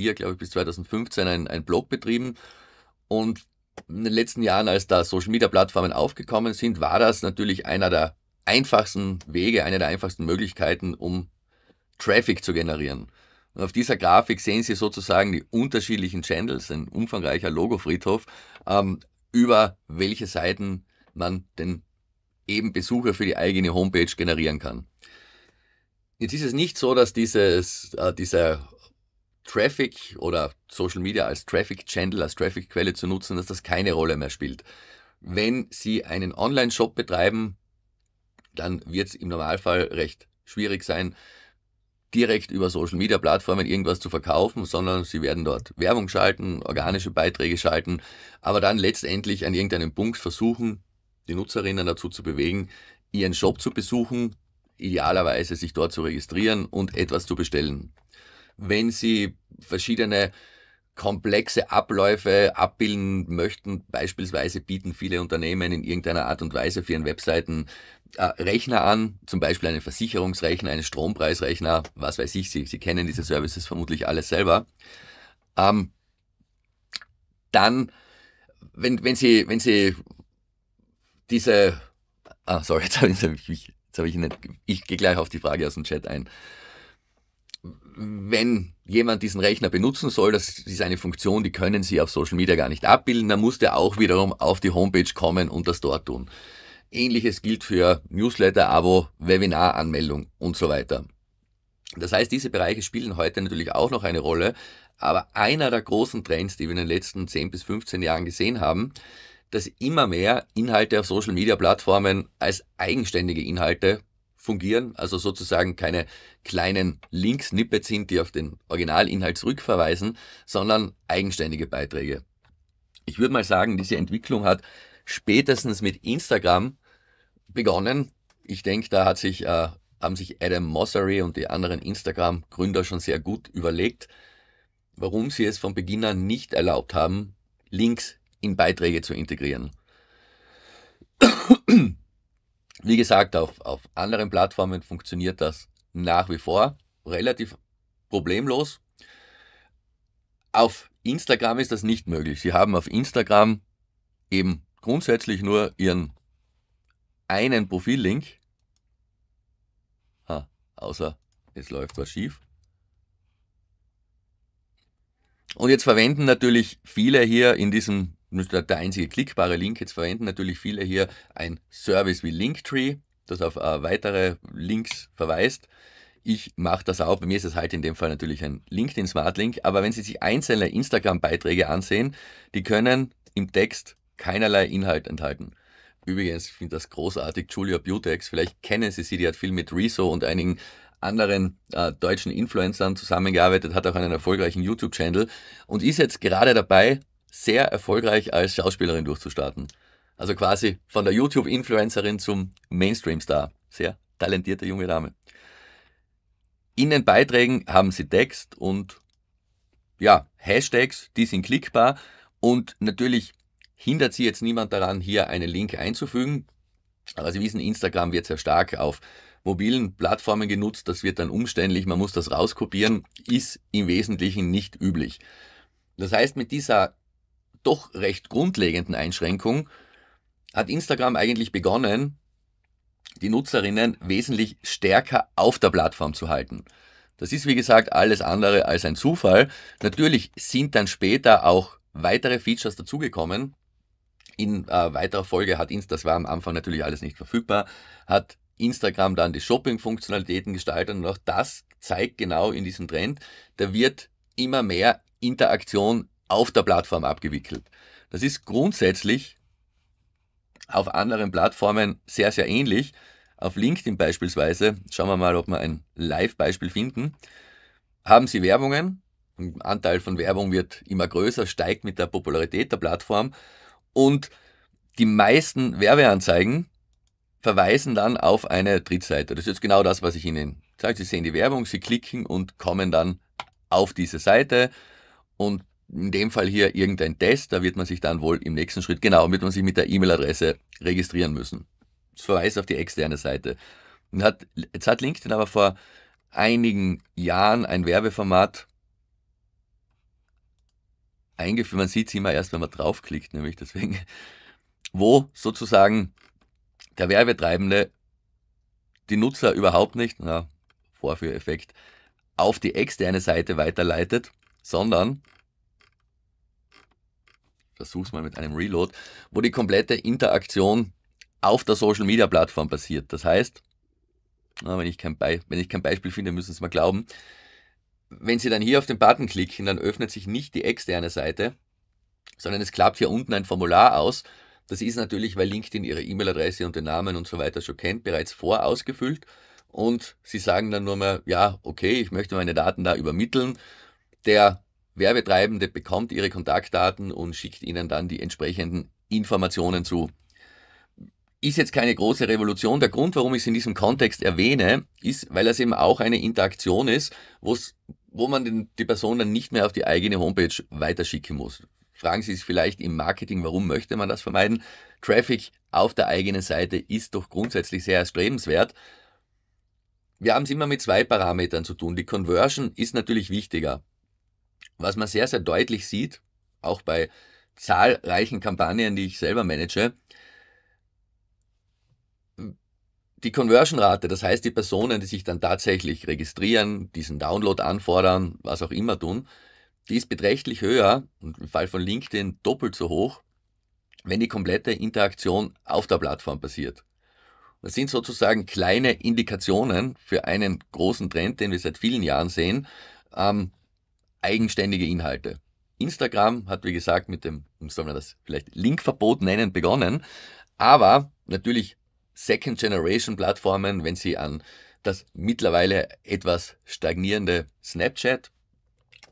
2004, glaube ich, bis 2015 einen, einen Blog betrieben. Und in den letzten Jahren, als da Social Media Plattformen aufgekommen sind, war das natürlich einer der einfachsten Wege, eine der einfachsten Möglichkeiten, um Traffic zu generieren. Und auf dieser Grafik sehen Sie sozusagen die unterschiedlichen Channels, ein umfangreicher Logofriedhof, ähm, über welche Seiten man den eben Besucher für die eigene Homepage generieren kann. Jetzt ist es nicht so, dass dieses, äh, dieser Traffic oder Social Media als Traffic Channel, als Traffic Quelle zu nutzen, dass das keine Rolle mehr spielt. Wenn Sie einen Online-Shop betreiben, dann wird es im Normalfall recht schwierig sein, direkt über Social Media Plattformen irgendwas zu verkaufen, sondern Sie werden dort Werbung schalten, organische Beiträge schalten, aber dann letztendlich an irgendeinem Punkt versuchen, die Nutzerinnen dazu zu bewegen, ihren Shop zu besuchen, idealerweise sich dort zu registrieren und etwas zu bestellen wenn sie verschiedene komplexe Abläufe abbilden möchten. Beispielsweise bieten viele Unternehmen in irgendeiner Art und Weise für ihren Webseiten äh, Rechner an, zum Beispiel einen Versicherungsrechner, einen Strompreisrechner, was weiß ich. Sie, Sie kennen diese Services vermutlich alles selber. Ähm, dann, wenn, wenn, Sie, wenn Sie diese... Ah, sorry, jetzt habe ich, jetzt hab ich, ich gehe gleich auf die Frage aus dem Chat ein wenn jemand diesen Rechner benutzen soll, das ist eine Funktion, die können Sie auf Social Media gar nicht abbilden, dann muss der auch wiederum auf die Homepage kommen und das dort tun. Ähnliches gilt für Newsletter, Abo, Webinar-Anmeldung und so weiter. Das heißt, diese Bereiche spielen heute natürlich auch noch eine Rolle, aber einer der großen Trends, die wir in den letzten 10 bis 15 Jahren gesehen haben, dass immer mehr Inhalte auf Social-Media-Plattformen als eigenständige Inhalte fungieren, also sozusagen keine kleinen Link-Snippets sind, die auf den Originalinhalt zurückverweisen, sondern eigenständige Beiträge. Ich würde mal sagen, diese Entwicklung hat spätestens mit Instagram begonnen. Ich denke, da hat sich, äh, haben sich Adam Mossery und die anderen Instagram-Gründer schon sehr gut überlegt, warum sie es von Beginn an nicht erlaubt haben, Links in Beiträge zu integrieren. Wie gesagt, auf, auf anderen Plattformen funktioniert das nach wie vor relativ problemlos. Auf Instagram ist das nicht möglich. Sie haben auf Instagram eben grundsätzlich nur ihren einen Profillink. Ha, außer es läuft was schief. Und jetzt verwenden natürlich viele hier in diesem müsste der einzige klickbare Link. Jetzt verwenden natürlich viele hier ein Service wie Linktree, das auf äh, weitere Links verweist. Ich mache das auch. Bei mir ist es halt in dem Fall natürlich ein LinkedIn Smart Link. Aber wenn Sie sich einzelne Instagram-Beiträge ansehen, die können im Text keinerlei Inhalt enthalten. Übrigens, ich finde das großartig, Julia Butex, vielleicht kennen Sie sie, die hat viel mit Rezo und einigen anderen äh, deutschen Influencern zusammengearbeitet, hat auch einen erfolgreichen YouTube-Channel und ist jetzt gerade dabei, sehr erfolgreich als Schauspielerin durchzustarten. Also quasi von der YouTube-Influencerin zum Mainstream-Star. Sehr talentierte junge Dame. In den Beiträgen haben sie Text und ja, Hashtags, die sind klickbar und natürlich hindert sie jetzt niemand daran, hier einen Link einzufügen. Aber Sie wissen, Instagram wird sehr stark auf mobilen Plattformen genutzt, das wird dann umständlich, man muss das rauskopieren, ist im Wesentlichen nicht üblich. Das heißt, mit dieser doch recht grundlegenden Einschränkung hat Instagram eigentlich begonnen, die Nutzerinnen wesentlich stärker auf der Plattform zu halten. Das ist wie gesagt alles andere als ein Zufall. Natürlich sind dann später auch weitere Features dazugekommen. In äh, weiterer Folge hat Instagram, das war am Anfang natürlich alles nicht verfügbar, hat Instagram dann die Shopping-Funktionalitäten gestaltet und auch das zeigt genau in diesem Trend, da wird immer mehr Interaktion auf der Plattform abgewickelt. Das ist grundsätzlich auf anderen Plattformen sehr, sehr ähnlich. Auf LinkedIn beispielsweise, schauen wir mal, ob wir ein Live-Beispiel finden, haben Sie Werbungen. Ein Anteil von Werbung wird immer größer, steigt mit der Popularität der Plattform. Und die meisten Werbeanzeigen verweisen dann auf eine Drittseite. Das ist jetzt genau das, was ich Ihnen sage. Sie sehen die Werbung, Sie klicken und kommen dann auf diese Seite. Und in dem Fall hier irgendein Test, da wird man sich dann wohl im nächsten Schritt, genau, wird man sich mit der E-Mail-Adresse registrieren müssen. Das verweist auf die externe Seite. Und hat, jetzt hat LinkedIn aber vor einigen Jahren ein Werbeformat eingeführt. Man sieht es immer erst, wenn man draufklickt, nämlich deswegen, wo sozusagen der Werbetreibende die Nutzer überhaupt nicht, na, Vorführeffekt, auf die externe Seite weiterleitet, sondern versuch's mal mit einem Reload, wo die komplette Interaktion auf der Social Media Plattform passiert. Das heißt, na, wenn, ich kein wenn ich kein Beispiel finde, müssen Sie es mal glauben. Wenn Sie dann hier auf den Button klicken, dann öffnet sich nicht die externe Seite, sondern es klappt hier unten ein Formular aus. Das ist natürlich, weil LinkedIn Ihre E-Mail-Adresse und den Namen und so weiter schon kennt, bereits vorausgefüllt. Und Sie sagen dann nur mal, ja, okay, ich möchte meine Daten da übermitteln. Der Werbetreibende bekommt ihre Kontaktdaten und schickt ihnen dann die entsprechenden Informationen zu. Ist jetzt keine große Revolution. Der Grund, warum ich es in diesem Kontext erwähne, ist, weil es eben auch eine Interaktion ist, wo man den, die Person dann nicht mehr auf die eigene Homepage weiterschicken muss. Fragen Sie sich vielleicht im Marketing, warum möchte man das vermeiden? Traffic auf der eigenen Seite ist doch grundsätzlich sehr erstrebenswert. Wir haben es immer mit zwei Parametern zu tun. Die Conversion ist natürlich wichtiger. Was man sehr, sehr deutlich sieht, auch bei zahlreichen Kampagnen, die ich selber manage, die Conversion-Rate, das heißt die Personen, die sich dann tatsächlich registrieren, diesen Download anfordern, was auch immer tun, die ist beträchtlich höher und im Fall von LinkedIn doppelt so hoch, wenn die komplette Interaktion auf der Plattform passiert. Das sind sozusagen kleine Indikationen für einen großen Trend, den wir seit vielen Jahren sehen, ähm, eigenständige Inhalte. Instagram hat, wie gesagt, mit dem, soll man das vielleicht Linkverbot nennen, begonnen. Aber natürlich Second Generation Plattformen, wenn Sie an das mittlerweile etwas stagnierende Snapchat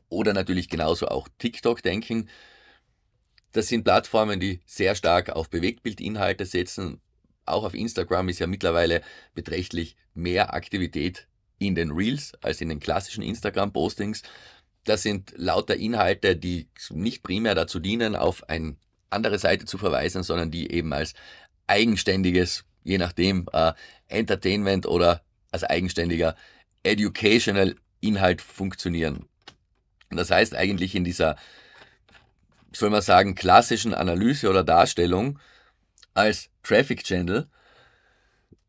oder natürlich genauso auch TikTok denken, das sind Plattformen, die sehr stark auf Bewegtbildinhalte setzen. Auch auf Instagram ist ja mittlerweile beträchtlich mehr Aktivität in den Reels als in den klassischen Instagram-Postings. Das sind lauter Inhalte, die nicht primär dazu dienen, auf eine andere Seite zu verweisen, sondern die eben als eigenständiges, je nachdem, äh, Entertainment oder als eigenständiger Educational Inhalt funktionieren. das heißt eigentlich in dieser, soll man sagen, klassischen Analyse oder Darstellung als Traffic Channel,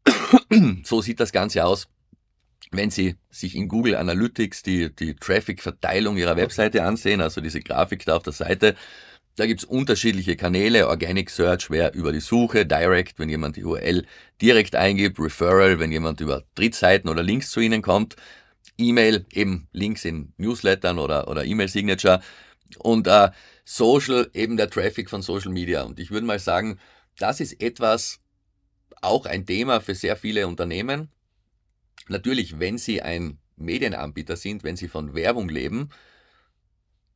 so sieht das Ganze aus, wenn Sie sich in Google Analytics die, die Traffic-Verteilung Ihrer Webseite ansehen, also diese Grafik da auf der Seite, da gibt's unterschiedliche Kanäle, Organic Search wäre über die Suche, Direct, wenn jemand die URL direkt eingibt, Referral, wenn jemand über Drittseiten oder Links zu Ihnen kommt, E-Mail, eben Links in Newslettern oder, oder E-Mail-Signature und äh, Social, eben der Traffic von Social Media. Und ich würde mal sagen, das ist etwas, auch ein Thema für sehr viele Unternehmen, Natürlich, wenn Sie ein Medienanbieter sind, wenn Sie von Werbung leben,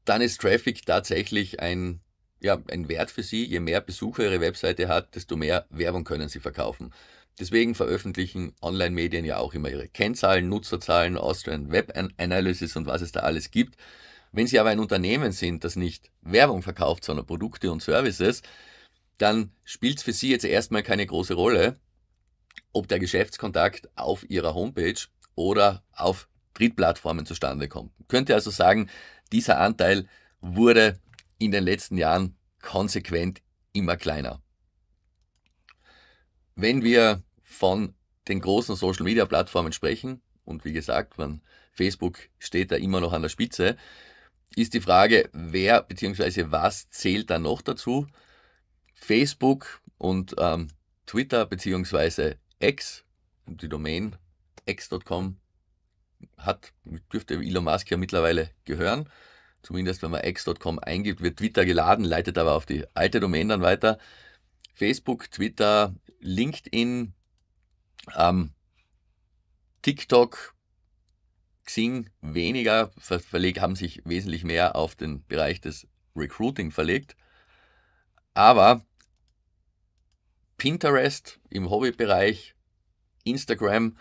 dann ist Traffic tatsächlich ein, ja, ein Wert für Sie. Je mehr Besucher Ihre Webseite hat, desto mehr Werbung können Sie verkaufen. Deswegen veröffentlichen Online-Medien ja auch immer ihre Kennzahlen, Nutzerzahlen, Austrian Web Analysis und was es da alles gibt. Wenn Sie aber ein Unternehmen sind, das nicht Werbung verkauft, sondern Produkte und Services, dann spielt es für Sie jetzt erstmal keine große Rolle, ob der Geschäftskontakt auf Ihrer Homepage oder auf Drittplattformen zustande kommt. Man könnte also sagen, dieser Anteil wurde in den letzten Jahren konsequent immer kleiner. Wenn wir von den großen Social Media Plattformen sprechen, und wie gesagt, man, Facebook steht da immer noch an der Spitze, ist die Frage, wer bzw. was zählt da noch dazu? Facebook und ähm, Twitter bzw. X, die Domain x.com, hat, dürfte Elon Musk ja mittlerweile gehören. Zumindest wenn man x.com eingibt, wird Twitter geladen, leitet aber auf die alte Domain dann weiter. Facebook, Twitter, LinkedIn, ähm, TikTok, Xing weniger, ver verlegt, haben sich wesentlich mehr auf den Bereich des Recruiting verlegt. Aber Pinterest im Hobbybereich, Instagram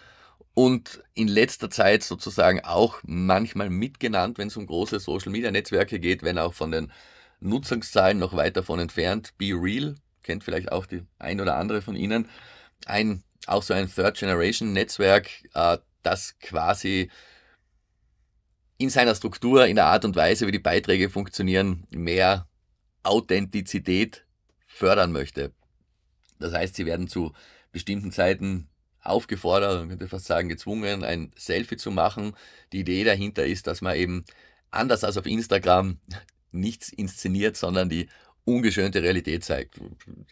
und in letzter Zeit sozusagen auch manchmal mitgenannt, wenn es um große Social-Media-Netzwerke geht, wenn auch von den Nutzungszahlen noch weit davon entfernt. Be Real, kennt vielleicht auch die ein oder andere von Ihnen, ein, auch so ein Third-Generation-Netzwerk, äh, das quasi in seiner Struktur, in der Art und Weise, wie die Beiträge funktionieren, mehr Authentizität fördern möchte. Das heißt, sie werden zu bestimmten Zeiten aufgefordert, man könnte fast sagen gezwungen, ein Selfie zu machen. Die Idee dahinter ist, dass man eben anders als auf Instagram nichts inszeniert, sondern die ungeschönte Realität zeigt.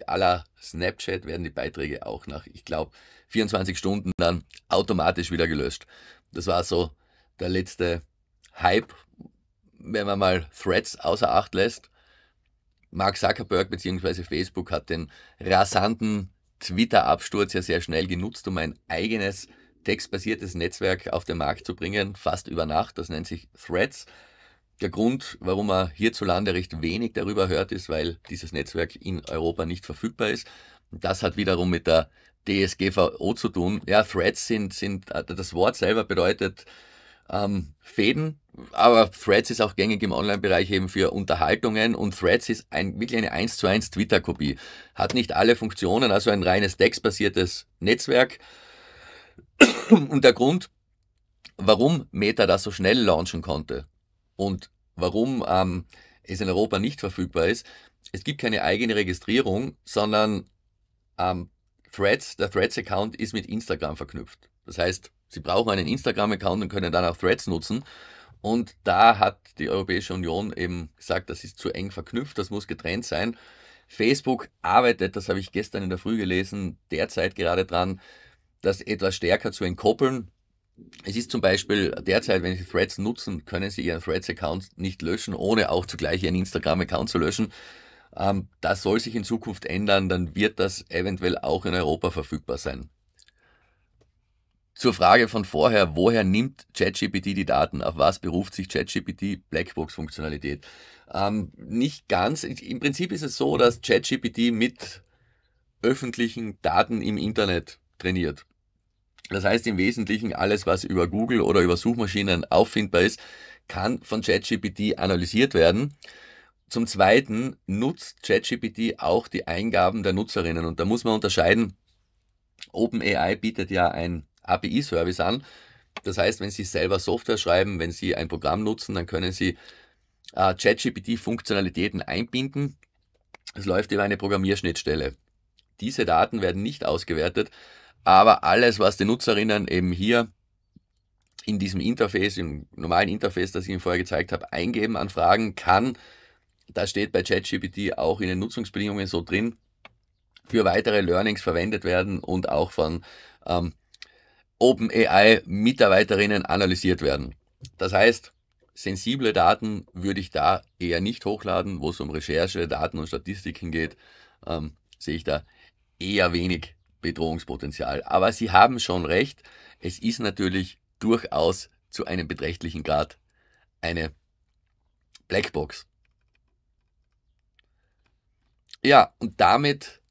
Aller Snapchat werden die Beiträge auch nach, ich glaube, 24 Stunden dann automatisch wieder gelöscht. Das war so der letzte Hype, wenn man mal Threads außer Acht lässt. Mark Zuckerberg bzw. Facebook hat den rasanten Twitter-Absturz ja sehr schnell genutzt, um ein eigenes textbasiertes Netzwerk auf den Markt zu bringen, fast über Nacht. Das nennt sich Threads. Der Grund, warum man hierzulande recht wenig darüber hört, ist, weil dieses Netzwerk in Europa nicht verfügbar ist. Das hat wiederum mit der DSGVO zu tun. Ja, Threads sind, sind äh, das Wort selber bedeutet ähm, Fäden, aber Threads ist auch gängig im Online-Bereich eben für Unterhaltungen und Threads ist ein, wirklich eine 1 zu 1 Twitter-Kopie. Hat nicht alle Funktionen, also ein reines textbasiertes Netzwerk. Und der Grund, warum Meta das so schnell launchen konnte und warum ähm, es in Europa nicht verfügbar ist, es gibt keine eigene Registrierung, sondern ähm, Threads, der Threads-Account ist mit Instagram verknüpft. Das heißt, Sie brauchen einen Instagram-Account und können dann auch Threads nutzen. Und da hat die Europäische Union eben gesagt, das ist zu eng verknüpft, das muss getrennt sein. Facebook arbeitet, das habe ich gestern in der Früh gelesen, derzeit gerade dran, das etwas stärker zu entkoppeln. Es ist zum Beispiel derzeit, wenn Sie Threads nutzen, können Sie Ihren Threads-Account nicht löschen, ohne auch zugleich Ihren Instagram-Account zu löschen. Ähm, das soll sich in Zukunft ändern, dann wird das eventuell auch in Europa verfügbar sein. Zur Frage von vorher, woher nimmt ChatGPT die Daten? Auf was beruft sich ChatGPT Blackbox-Funktionalität? Ähm, nicht ganz. Im Prinzip ist es so, dass ChatGPT mit öffentlichen Daten im Internet trainiert. Das heißt im Wesentlichen, alles, was über Google oder über Suchmaschinen auffindbar ist, kann von ChatGPT analysiert werden. Zum Zweiten nutzt ChatGPT auch die Eingaben der Nutzerinnen und da muss man unterscheiden. OpenAI bietet ja ein API-Service an. Das heißt, wenn Sie selber Software schreiben, wenn Sie ein Programm nutzen, dann können Sie äh, ChatGPT-Funktionalitäten einbinden. Es läuft über eine Programmierschnittstelle. Diese Daten werden nicht ausgewertet, aber alles, was die Nutzerinnen eben hier in diesem Interface, im normalen Interface, das ich Ihnen vorher gezeigt habe, eingeben an Fragen kann, das steht bei ChatGPT auch in den Nutzungsbedingungen so drin, für weitere Learnings verwendet werden und auch von ähm, OpenAI-Mitarbeiterinnen analysiert werden. Das heißt, sensible Daten würde ich da eher nicht hochladen, wo es um Recherche, Daten und Statistiken geht, ähm, sehe ich da eher wenig Bedrohungspotenzial. Aber Sie haben schon recht, es ist natürlich durchaus zu einem beträchtlichen Grad eine Blackbox. Ja, und damit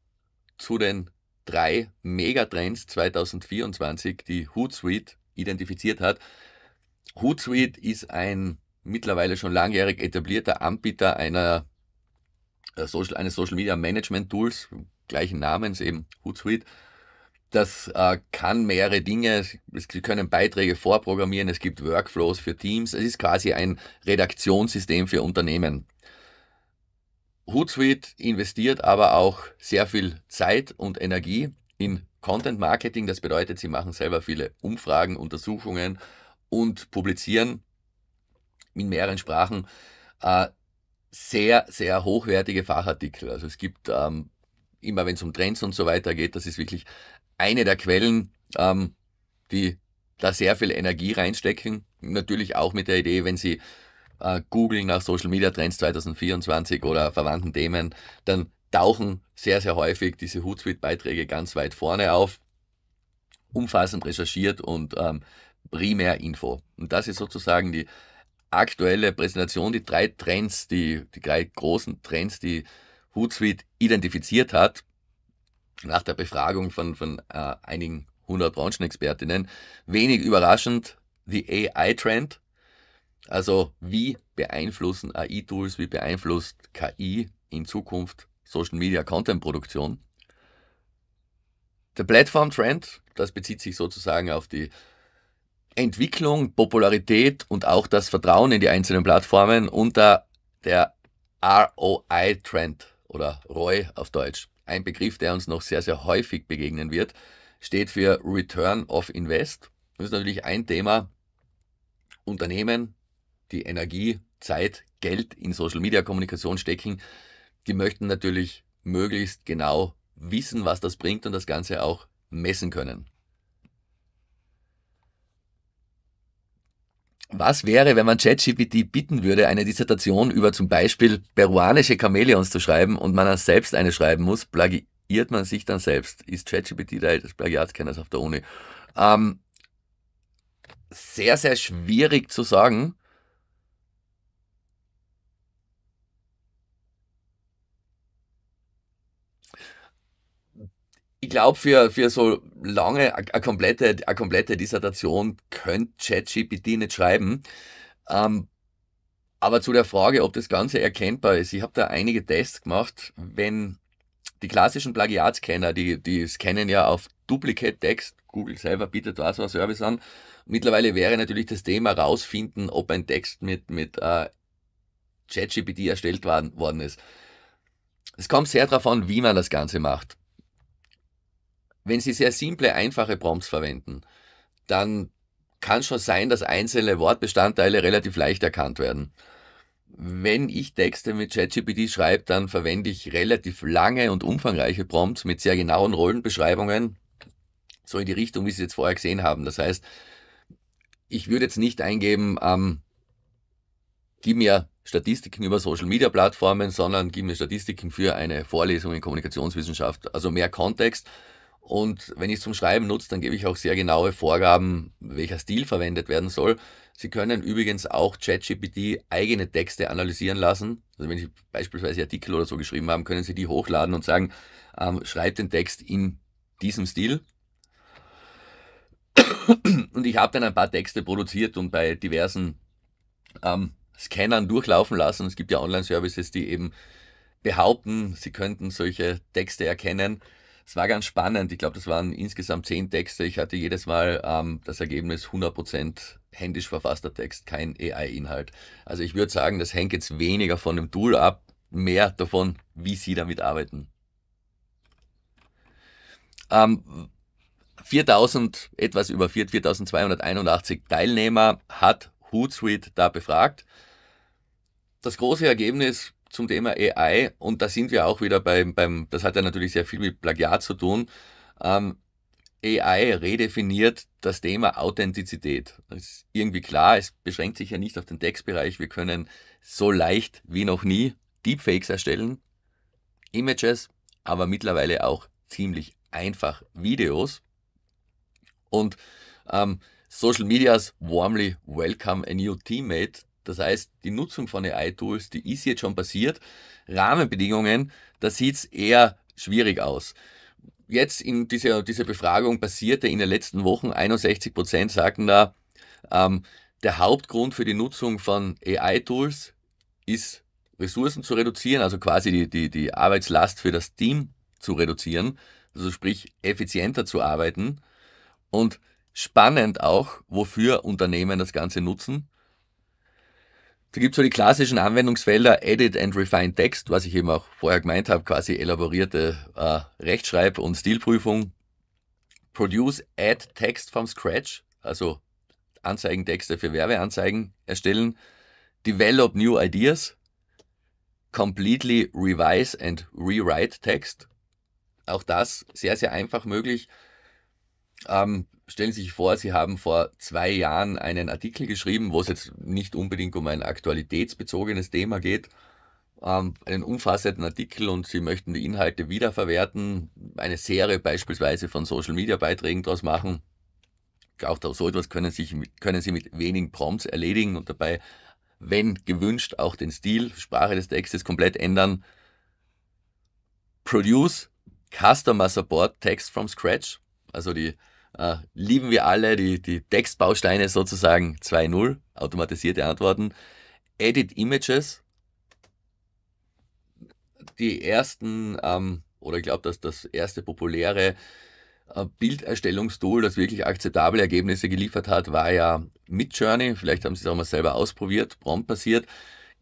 zu den drei Megatrends 2024, die Hootsuite identifiziert hat. Hootsuite ist ein mittlerweile schon langjährig etablierter Anbieter einer äh, Social, eines Social Media Management Tools, gleichen Namens eben Hootsuite. Das äh, kann mehrere Dinge. Sie können Beiträge vorprogrammieren. Es gibt Workflows für Teams. Es ist quasi ein Redaktionssystem für Unternehmen. Hootsuite investiert aber auch sehr viel Zeit und Energie in Content Marketing. Das bedeutet, sie machen selber viele Umfragen, Untersuchungen und publizieren in mehreren Sprachen äh, sehr, sehr hochwertige Fachartikel. Also es gibt ähm, immer, wenn es um Trends und so weiter geht, das ist wirklich eine der Quellen, ähm, die da sehr viel Energie reinstecken. Natürlich auch mit der Idee, wenn sie äh, googeln nach Social Media Trends 2024 oder verwandten Themen, dann tauchen sehr, sehr häufig diese Hootsuite-Beiträge ganz weit vorne auf. Umfassend recherchiert und ähm, primär Info. Und das ist sozusagen die aktuelle Präsentation, die drei Trends, die, die drei großen Trends, die Hootsuite identifiziert hat, nach der Befragung von, von äh, einigen hundert Branchenexpertinnen. Wenig überraschend, die AI-Trend, also wie beeinflussen AI-Tools, wie beeinflusst KI in Zukunft Social-Media-Content-Produktion? Der Plattform-Trend, das bezieht sich sozusagen auf die Entwicklung, Popularität und auch das Vertrauen in die einzelnen Plattformen unter der ROI-Trend oder ROI auf Deutsch. Ein Begriff, der uns noch sehr, sehr häufig begegnen wird, steht für Return of Invest. Das ist natürlich ein Thema. Unternehmen die Energie, Zeit, Geld in Social Media Kommunikation stecken, die möchten natürlich möglichst genau wissen, was das bringt und das Ganze auch messen können. Was wäre, wenn man ChatGPT bitten würde, eine Dissertation über zum Beispiel peruanische Chamäleons zu schreiben und man dann selbst eine schreiben muss? Plagiiert man sich dann selbst? Ist ChatGPT da des Plagiatskenners auf der Uni? Ähm, sehr, sehr schwierig zu sagen. ich glaube, für, für so lange, eine komplette, a komplette Dissertation könnte ChatGPT nicht schreiben. Ähm, aber zu der Frage, ob das Ganze erkennbar ist, ich habe da einige Tests gemacht. Wenn die klassischen Plagiatscanner, die, die scannen ja auf Duplicate Text, Google selber bietet da so einen Service an. Mittlerweile wäre natürlich das Thema rausfinden, ob ein Text mit, mit äh, ChatGPT erstellt worden, worden ist. Es kommt sehr darauf an, wie man das Ganze macht. Wenn Sie sehr simple, einfache Prompts verwenden, dann kann schon sein, dass einzelne Wortbestandteile relativ leicht erkannt werden. Wenn ich Texte mit ChatGPT schreibe, dann verwende ich relativ lange und umfangreiche Prompts mit sehr genauen Rollenbeschreibungen, so in die Richtung, wie Sie jetzt vorher gesehen haben. Das heißt, ich würde jetzt nicht eingeben, ähm, gib mir Statistiken über Social Media Plattformen, sondern gib mir Statistiken für eine Vorlesung in Kommunikationswissenschaft. Also mehr Kontext und wenn ich es zum Schreiben nutze, dann gebe ich auch sehr genaue Vorgaben, welcher Stil verwendet werden soll. Sie können übrigens auch ChatGPT eigene Texte analysieren lassen. Also wenn Sie beispielsweise Artikel oder so geschrieben haben, können Sie die hochladen und sagen, ähm, schreibt den Text in diesem Stil. Und ich habe dann ein paar Texte produziert und bei diversen ähm, Scannern durchlaufen lassen. Es gibt ja Online-Services, die eben behaupten, sie könnten solche Texte erkennen. Es war ganz spannend. Ich glaube, das waren insgesamt zehn Texte. Ich hatte jedes Mal ähm, das Ergebnis 100% händisch verfasster Text, kein AI-Inhalt. Also ich würde sagen, das hängt jetzt weniger von dem Tool ab, mehr davon, wie Sie damit arbeiten. Ähm, 4000, etwas über 4281 Teilnehmer hat Hootsuite da befragt. Das große Ergebnis zum Thema AI und da sind wir auch wieder beim, beim das hat ja natürlich sehr viel mit Plagiat zu tun. Ähm, AI redefiniert das Thema Authentizität. Das ist irgendwie klar, es beschränkt sich ja nicht auf den Textbereich. Wir können so leicht wie noch nie Deepfakes erstellen, Images, aber mittlerweile auch ziemlich einfach Videos. Und ähm, Social Medias warmly welcome a new teammate. Das heißt, die Nutzung von AI-Tools, die ist jetzt schon passiert. Rahmenbedingungen, da sieht's eher schwierig aus. Jetzt in dieser, dieser Befragung passierte in den letzten Wochen 61 Prozent sagten da, ähm, der Hauptgrund für die Nutzung von AI-Tools ist, Ressourcen zu reduzieren, also quasi die, die, die Arbeitslast für das Team zu reduzieren, also sprich effizienter zu arbeiten. Und spannend auch, wofür Unternehmen das Ganze nutzen. Da gibt's so die klassischen Anwendungsfelder Edit and Refine Text, was ich eben auch vorher gemeint habe, quasi elaborierte äh, Rechtschreib- und Stilprüfung. Produce Add Text from Scratch, also Anzeigentexte für Werbeanzeigen erstellen. Develop New Ideas. Completely Revise and Rewrite Text. Auch das sehr, sehr einfach möglich. Ähm, stellen Sie sich vor, Sie haben vor zwei Jahren einen Artikel geschrieben, wo es jetzt nicht unbedingt um ein aktualitätsbezogenes Thema geht, ähm, einen umfassenden Artikel und Sie möchten die Inhalte wiederverwerten, eine Serie beispielsweise von Social-Media-Beiträgen daraus machen. Auch so etwas können, sich, können Sie mit wenigen Prompts erledigen und dabei, wenn gewünscht, auch den Stil, Sprache des Textes komplett ändern. Produce Customer Support Text from Scratch, also die äh, lieben wir alle die, die Textbausteine sozusagen 2.0, automatisierte Antworten. Edit Images, die ersten, ähm, oder ich glaube, dass das erste populäre äh, Bilderstellungstool, das wirklich akzeptable Ergebnisse geliefert hat, war ja Midjourney. Vielleicht haben Sie es auch mal selber ausprobiert, prompt passiert.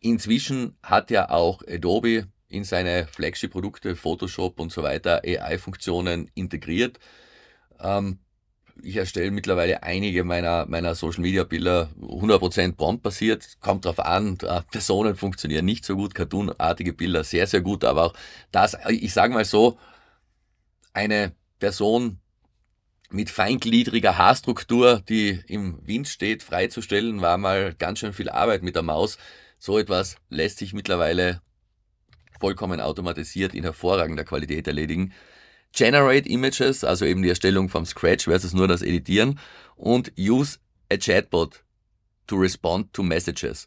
Inzwischen hat ja auch Adobe in seine Flagship-Produkte, Photoshop und so weiter, AI-Funktionen integriert. Ähm, ich erstelle mittlerweile einige meiner, meiner Social Media Bilder 100% promptbasiert. Kommt drauf an, Personen funktionieren nicht so gut, cartoonartige Bilder sehr, sehr gut, aber auch das, ich sage mal so, eine Person mit feingliedriger Haarstruktur, die im Wind steht, freizustellen, war mal ganz schön viel Arbeit mit der Maus. So etwas lässt sich mittlerweile vollkommen automatisiert in hervorragender Qualität erledigen. Generate Images, also eben die Erstellung vom Scratch versus nur das Editieren und Use a Chatbot to respond to messages.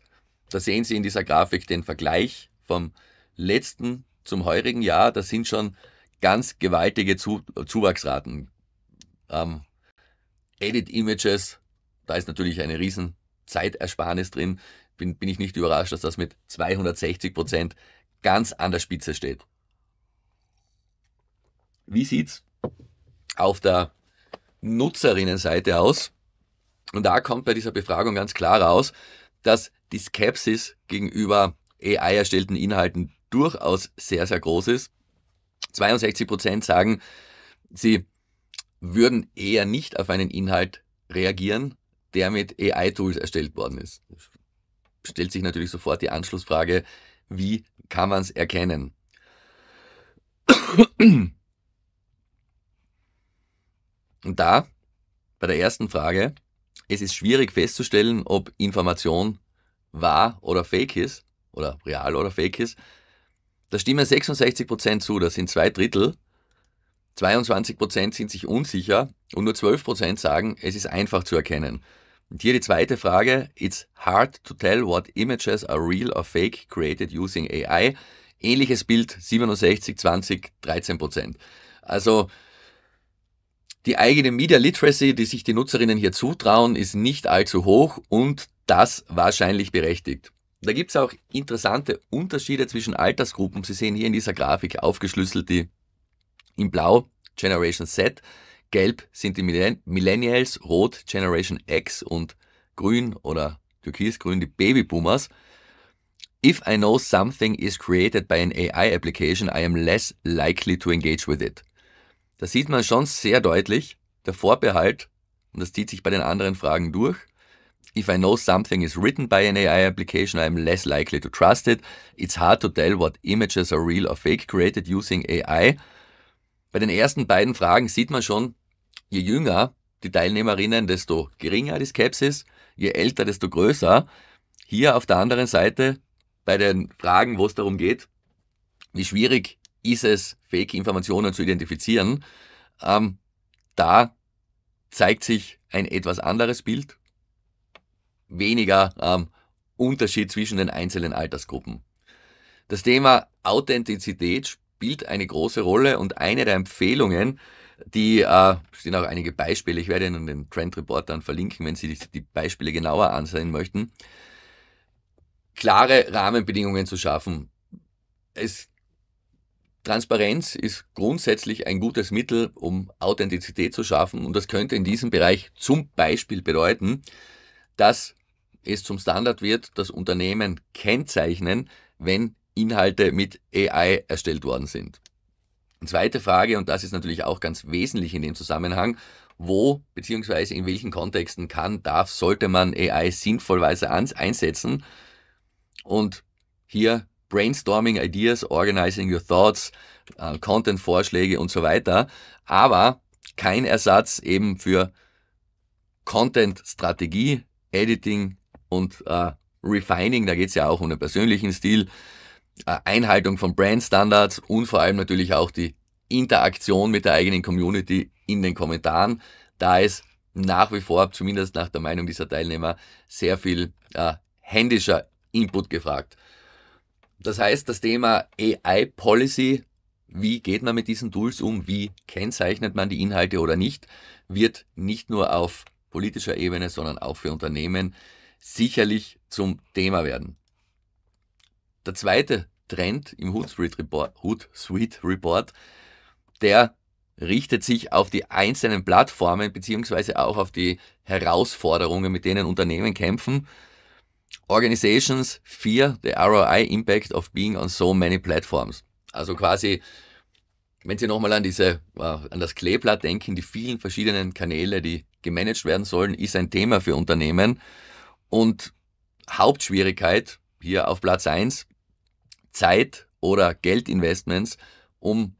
Da sehen Sie in dieser Grafik den Vergleich vom letzten zum heurigen Jahr. Das sind schon ganz gewaltige zu Zuwachsraten. Ähm, Edit Images, da ist natürlich eine riesen Zeitersparnis drin. Bin, bin ich nicht überrascht, dass das mit 260 Prozent ganz an der Spitze steht. Wie sieht es auf der Nutzerinnenseite aus? Und da kommt bei dieser Befragung ganz klar raus, dass die Skepsis gegenüber AI erstellten Inhalten durchaus sehr, sehr groß ist. 62 Prozent sagen, sie würden eher nicht auf einen Inhalt reagieren, der mit AI-Tools erstellt worden ist. Stellt sich natürlich sofort die Anschlussfrage, wie kann man es erkennen? Und da, bei der ersten Frage, es ist schwierig festzustellen, ob Information wahr oder fake ist oder real oder fake ist. Da stimmen 66 zu, das sind zwei Drittel. 22 sind sich unsicher und nur 12 sagen, es ist einfach zu erkennen. Und hier die zweite Frage. It's hard to tell what images are real or fake created using AI. Ähnliches Bild 67, 20, 13 Also die eigene Media Literacy, die sich die Nutzerinnen hier zutrauen, ist nicht allzu hoch und das wahrscheinlich berechtigt. Da gibt es auch interessante Unterschiede zwischen Altersgruppen. Sie sehen hier in dieser Grafik aufgeschlüsselt die in Blau Generation Z, gelb sind die Millennials, rot Generation X und grün oder türkisgrün die Babyboomers. If I know something is created by an AI application, I am less likely to engage with it. Da sieht man schon sehr deutlich, der Vorbehalt, und das zieht sich bei den anderen Fragen durch, If I know something is written by an AI application, I am less likely to trust it. It's hard to tell what images are real or fake created using AI. Bei den ersten beiden Fragen sieht man schon, je jünger die Teilnehmerinnen, desto geringer die Skepsis, je älter, desto größer. Hier auf der anderen Seite, bei den Fragen, wo es darum geht, wie schwierig ist es, Fake-Informationen zu identifizieren. Ähm, da zeigt sich ein etwas anderes Bild, weniger ähm, Unterschied zwischen den einzelnen Altersgruppen. Das Thema Authentizität spielt eine große Rolle und eine der Empfehlungen, die äh, stehen auch einige Beispiele, ich werde Ihnen den Trend Report dann verlinken, wenn Sie sich die Beispiele genauer ansehen möchten, klare Rahmenbedingungen zu schaffen. Es Transparenz ist grundsätzlich ein gutes Mittel, um Authentizität zu schaffen. Und das könnte in diesem Bereich zum Beispiel bedeuten, dass es zum Standard wird, dass Unternehmen kennzeichnen, wenn Inhalte mit AI erstellt worden sind. Zweite Frage, und das ist natürlich auch ganz wesentlich in dem Zusammenhang, wo bzw. in welchen Kontexten kann, darf, sollte man AI sinnvollweise einsetzen? Und hier brainstorming ideas, organizing your thoughts, äh, Content-Vorschläge und so weiter. Aber kein Ersatz eben für Content-Strategie, Editing und äh, Refining. Da geht es ja auch um den persönlichen Stil, äh, Einhaltung von Brand-Standards und vor allem natürlich auch die Interaktion mit der eigenen Community in den Kommentaren. Da ist nach wie vor, zumindest nach der Meinung dieser Teilnehmer, sehr viel äh, händischer Input gefragt. Das heißt, das Thema AI-Policy, wie geht man mit diesen Tools um, wie kennzeichnet man die Inhalte oder nicht, wird nicht nur auf politischer Ebene, sondern auch für Unternehmen sicherlich zum Thema werden. Der zweite Trend im Hootsuite Report, Hootsuite Report der richtet sich auf die einzelnen Plattformen beziehungsweise auch auf die Herausforderungen, mit denen Unternehmen kämpfen. Organizations fear the ROI impact of being on so many platforms. Also quasi, wenn Sie nochmal an diese, äh, an das Kleeblatt denken, die vielen verschiedenen Kanäle, die gemanagt werden sollen, ist ein Thema für Unternehmen. Und Hauptschwierigkeit hier auf Platz 1, Zeit oder Geldinvestments, um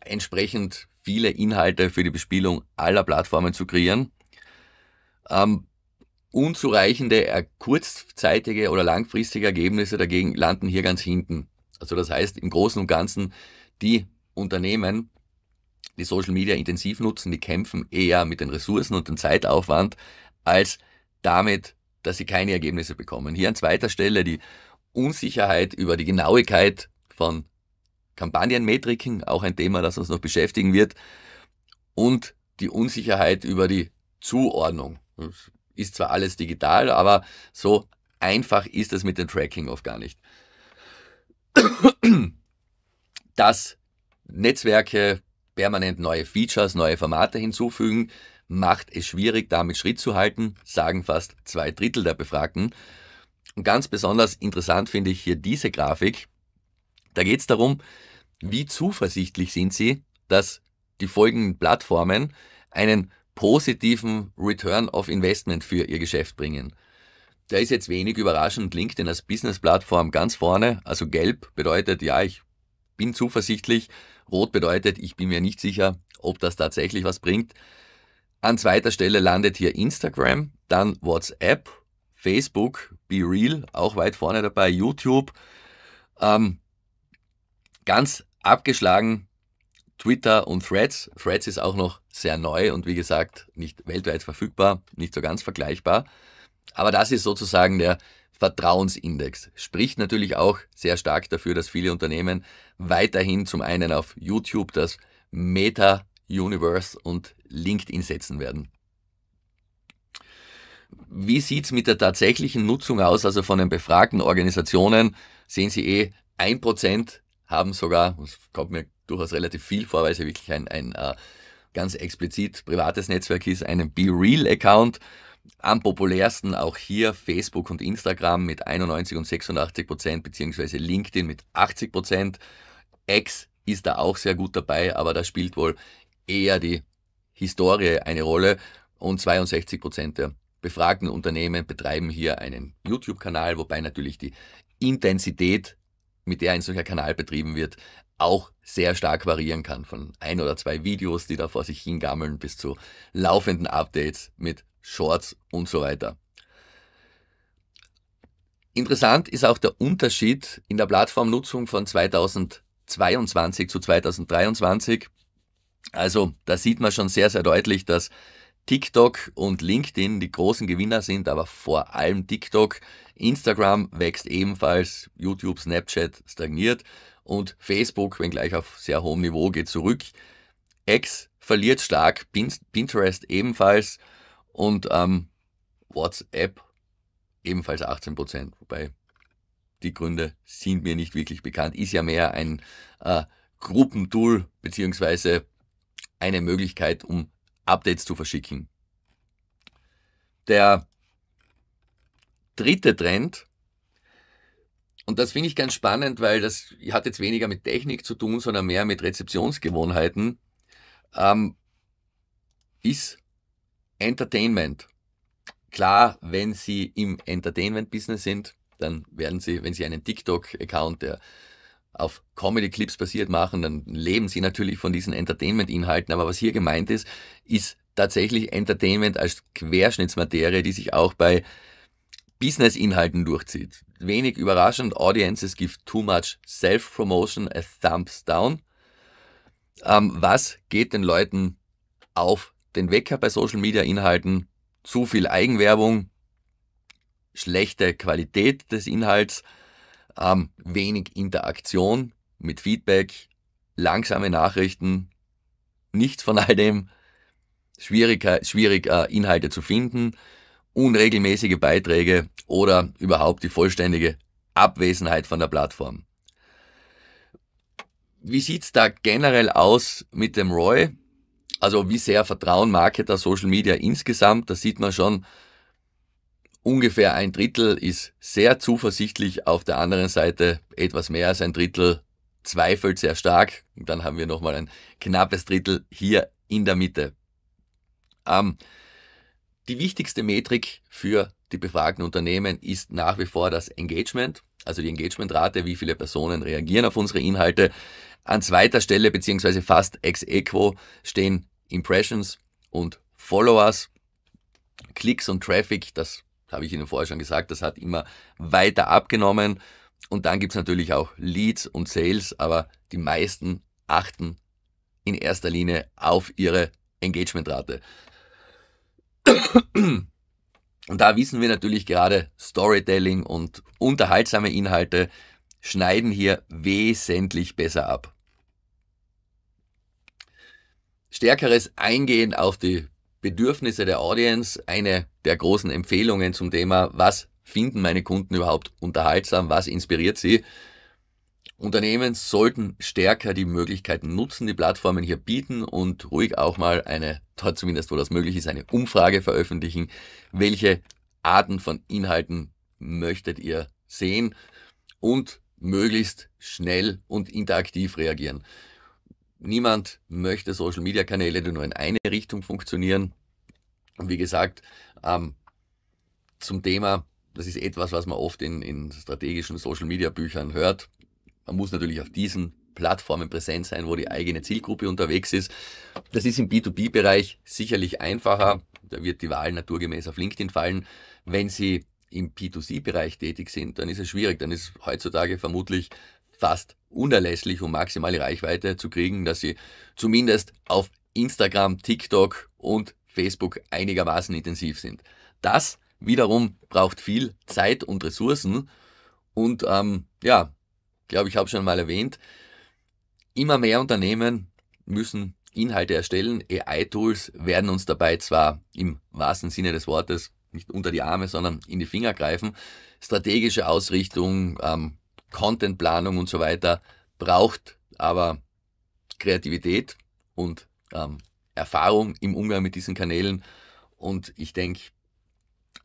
entsprechend viele Inhalte für die Bespielung aller Plattformen zu kreieren. Ähm, Unzureichende äh, kurzzeitige oder langfristige Ergebnisse dagegen landen hier ganz hinten. Also das heißt, im Großen und Ganzen, die Unternehmen, die Social Media intensiv nutzen, die kämpfen eher mit den Ressourcen und dem Zeitaufwand, als damit, dass sie keine Ergebnisse bekommen. Hier an zweiter Stelle die Unsicherheit über die Genauigkeit von Kampagnenmetriken, auch ein Thema, das uns noch beschäftigen wird, und die Unsicherheit über die Zuordnung ist zwar alles digital, aber so einfach ist es mit dem Tracking oft gar nicht. Dass Netzwerke permanent neue Features, neue Formate hinzufügen, macht es schwierig, damit Schritt zu halten, sagen fast zwei Drittel der Befragten. Und ganz besonders interessant finde ich hier diese Grafik. Da geht es darum, wie zuversichtlich sind sie, dass die folgenden Plattformen einen positiven Return of Investment für ihr Geschäft bringen. Da ist jetzt wenig überraschend LinkedIn als Business-Plattform ganz vorne. Also gelb bedeutet, ja, ich bin zuversichtlich. Rot bedeutet, ich bin mir nicht sicher, ob das tatsächlich was bringt. An zweiter Stelle landet hier Instagram, dann WhatsApp, Facebook, Be Real, auch weit vorne dabei, YouTube. Ähm, ganz abgeschlagen Twitter und Threads. Threads ist auch noch sehr neu und wie gesagt nicht weltweit verfügbar, nicht so ganz vergleichbar. Aber das ist sozusagen der Vertrauensindex. Spricht natürlich auch sehr stark dafür, dass viele Unternehmen weiterhin zum einen auf YouTube das Meta-Universe und LinkedIn setzen werden. Wie sieht's mit der tatsächlichen Nutzung aus? Also von den befragten Organisationen sehen Sie eh, ein Prozent haben sogar, es kommt mir durchaus relativ viel vor, weil es ja wirklich ein, ein äh, ganz explizit privates Netzwerk ist, einen Be Real Account. Am populärsten auch hier Facebook und Instagram mit 91 und 86 Prozent, beziehungsweise LinkedIn mit 80 Prozent. X ist da auch sehr gut dabei, aber da spielt wohl eher die Historie eine Rolle und 62 Prozent der befragten Unternehmen betreiben hier einen YouTube-Kanal, wobei natürlich die Intensität mit der ein solcher Kanal betrieben wird, auch sehr stark variieren kann. Von ein oder zwei Videos, die da vor sich hingammeln, bis zu laufenden Updates mit Shorts und so weiter. Interessant ist auch der Unterschied in der Plattformnutzung von 2022 zu 2023. Also da sieht man schon sehr, sehr deutlich, dass TikTok und LinkedIn, die großen Gewinner sind, aber vor allem TikTok. Instagram wächst ebenfalls, YouTube, Snapchat stagniert und Facebook, wenngleich auf sehr hohem Niveau, geht zurück. X verliert stark, Pinterest ebenfalls und ähm, WhatsApp ebenfalls 18 wobei die Gründe sind mir nicht wirklich bekannt. Ist ja mehr ein äh, Gruppentool beziehungsweise eine Möglichkeit, um Updates zu verschicken. Der dritte Trend, und das finde ich ganz spannend, weil das hat jetzt weniger mit Technik zu tun, sondern mehr mit Rezeptionsgewohnheiten, ähm, ist Entertainment. Klar, wenn Sie im Entertainment-Business sind, dann werden Sie, wenn Sie einen TikTok-Account, der auf Comedy-Clips basiert machen, dann leben sie natürlich von diesen Entertainment-Inhalten. Aber was hier gemeint ist, ist tatsächlich Entertainment als Querschnittsmaterie, die sich auch bei Business-Inhalten durchzieht. Wenig überraschend, Audiences give too much self-promotion, a thumbs down. Ähm, was geht den Leuten auf den Wecker bei Social-Media-Inhalten? Zu viel Eigenwerbung, schlechte Qualität des Inhalts, ähm, wenig Interaktion mit Feedback, langsame Nachrichten, nichts von all dem, schwierig, schwierig äh, Inhalte zu finden, unregelmäßige Beiträge oder überhaupt die vollständige Abwesenheit von der Plattform. Wie sieht's da generell aus mit dem ROI? Also wie sehr vertrauen Marketer Social Media insgesamt? Da sieht man schon, ungefähr ein Drittel ist sehr zuversichtlich, auf der anderen Seite etwas mehr als ein Drittel zweifelt sehr stark. Und dann haben wir nochmal ein knappes Drittel hier in der Mitte. Ähm, die wichtigste Metrik für die befragten Unternehmen ist nach wie vor das Engagement, also die Engagementrate, wie viele Personen reagieren auf unsere Inhalte. An zweiter Stelle beziehungsweise fast ex equo stehen Impressions und Followers, Klicks und Traffic, das habe ich Ihnen vorher schon gesagt, das hat immer weiter abgenommen. Und dann gibt es natürlich auch Leads und Sales, aber die meisten achten in erster Linie auf ihre Engagementrate. Und da wissen wir natürlich gerade, Storytelling und unterhaltsame Inhalte schneiden hier wesentlich besser ab. Stärkeres Eingehen auf die Bedürfnisse der Audience eine der großen Empfehlungen zum Thema, was finden meine Kunden überhaupt unterhaltsam, was inspiriert sie. Unternehmen sollten stärker die Möglichkeiten nutzen, die Plattformen hier bieten und ruhig auch mal eine, dort zumindest wo das möglich ist, eine Umfrage veröffentlichen, welche Arten von Inhalten möchtet ihr sehen und möglichst schnell und interaktiv reagieren. Niemand möchte Social-Media-Kanäle, die nur in eine Richtung funktionieren. Und wie gesagt, ähm, zum Thema, das ist etwas, was man oft in, in strategischen Social-Media-Büchern hört. Man muss natürlich auf diesen Plattformen präsent sein, wo die eigene Zielgruppe unterwegs ist. Das ist im B2B-Bereich sicherlich einfacher. Da wird die Wahl naturgemäß auf LinkedIn fallen. Wenn Sie im B2C-Bereich tätig sind, dann ist es schwierig. Dann ist heutzutage vermutlich fast unerlässlich, um maximale Reichweite zu kriegen, dass sie zumindest auf Instagram, TikTok und Facebook einigermaßen intensiv sind. Das wiederum braucht viel Zeit und Ressourcen und ähm, ja, glaube ich, habe schon mal erwähnt, immer mehr Unternehmen müssen Inhalte erstellen. AI-Tools werden uns dabei zwar im wahrsten Sinne des Wortes nicht unter die Arme, sondern in die Finger greifen. Strategische Ausrichtung, ähm, Contentplanung und so weiter, braucht aber Kreativität und ähm, Erfahrung im Umgang mit diesen Kanälen. Und ich denke,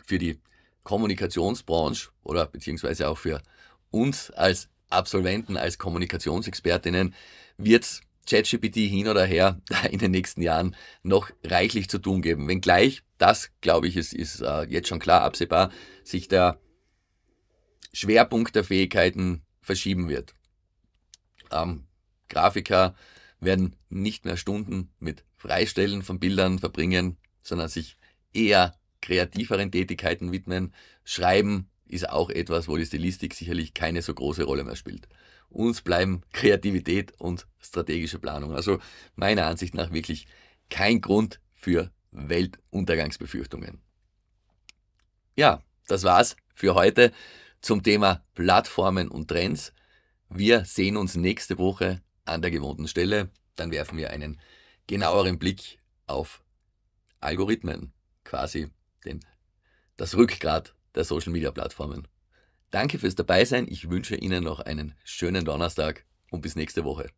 für die Kommunikationsbranche oder beziehungsweise auch für uns als Absolventen, als Kommunikationsexpertinnen wird ChatGPT hin oder her in den nächsten Jahren noch reichlich zu tun geben. Wenngleich, das glaube ich, ist, ist äh, jetzt schon klar absehbar, sich der Schwerpunkt der Fähigkeiten verschieben wird. Ähm, Grafiker werden nicht mehr Stunden mit Freistellen von Bildern verbringen, sondern sich eher kreativeren Tätigkeiten widmen. Schreiben ist auch etwas, wo die Stilistik sicherlich keine so große Rolle mehr spielt. Uns bleiben Kreativität und strategische Planung. Also meiner Ansicht nach wirklich kein Grund für Weltuntergangsbefürchtungen. Ja, das war's für heute zum Thema Plattformen und Trends. Wir sehen uns nächste Woche an der gewohnten Stelle. Dann werfen wir einen genaueren Blick auf Algorithmen, quasi den, das Rückgrat der Social Media Plattformen. Danke fürs Dabeisein. Ich wünsche Ihnen noch einen schönen Donnerstag und bis nächste Woche.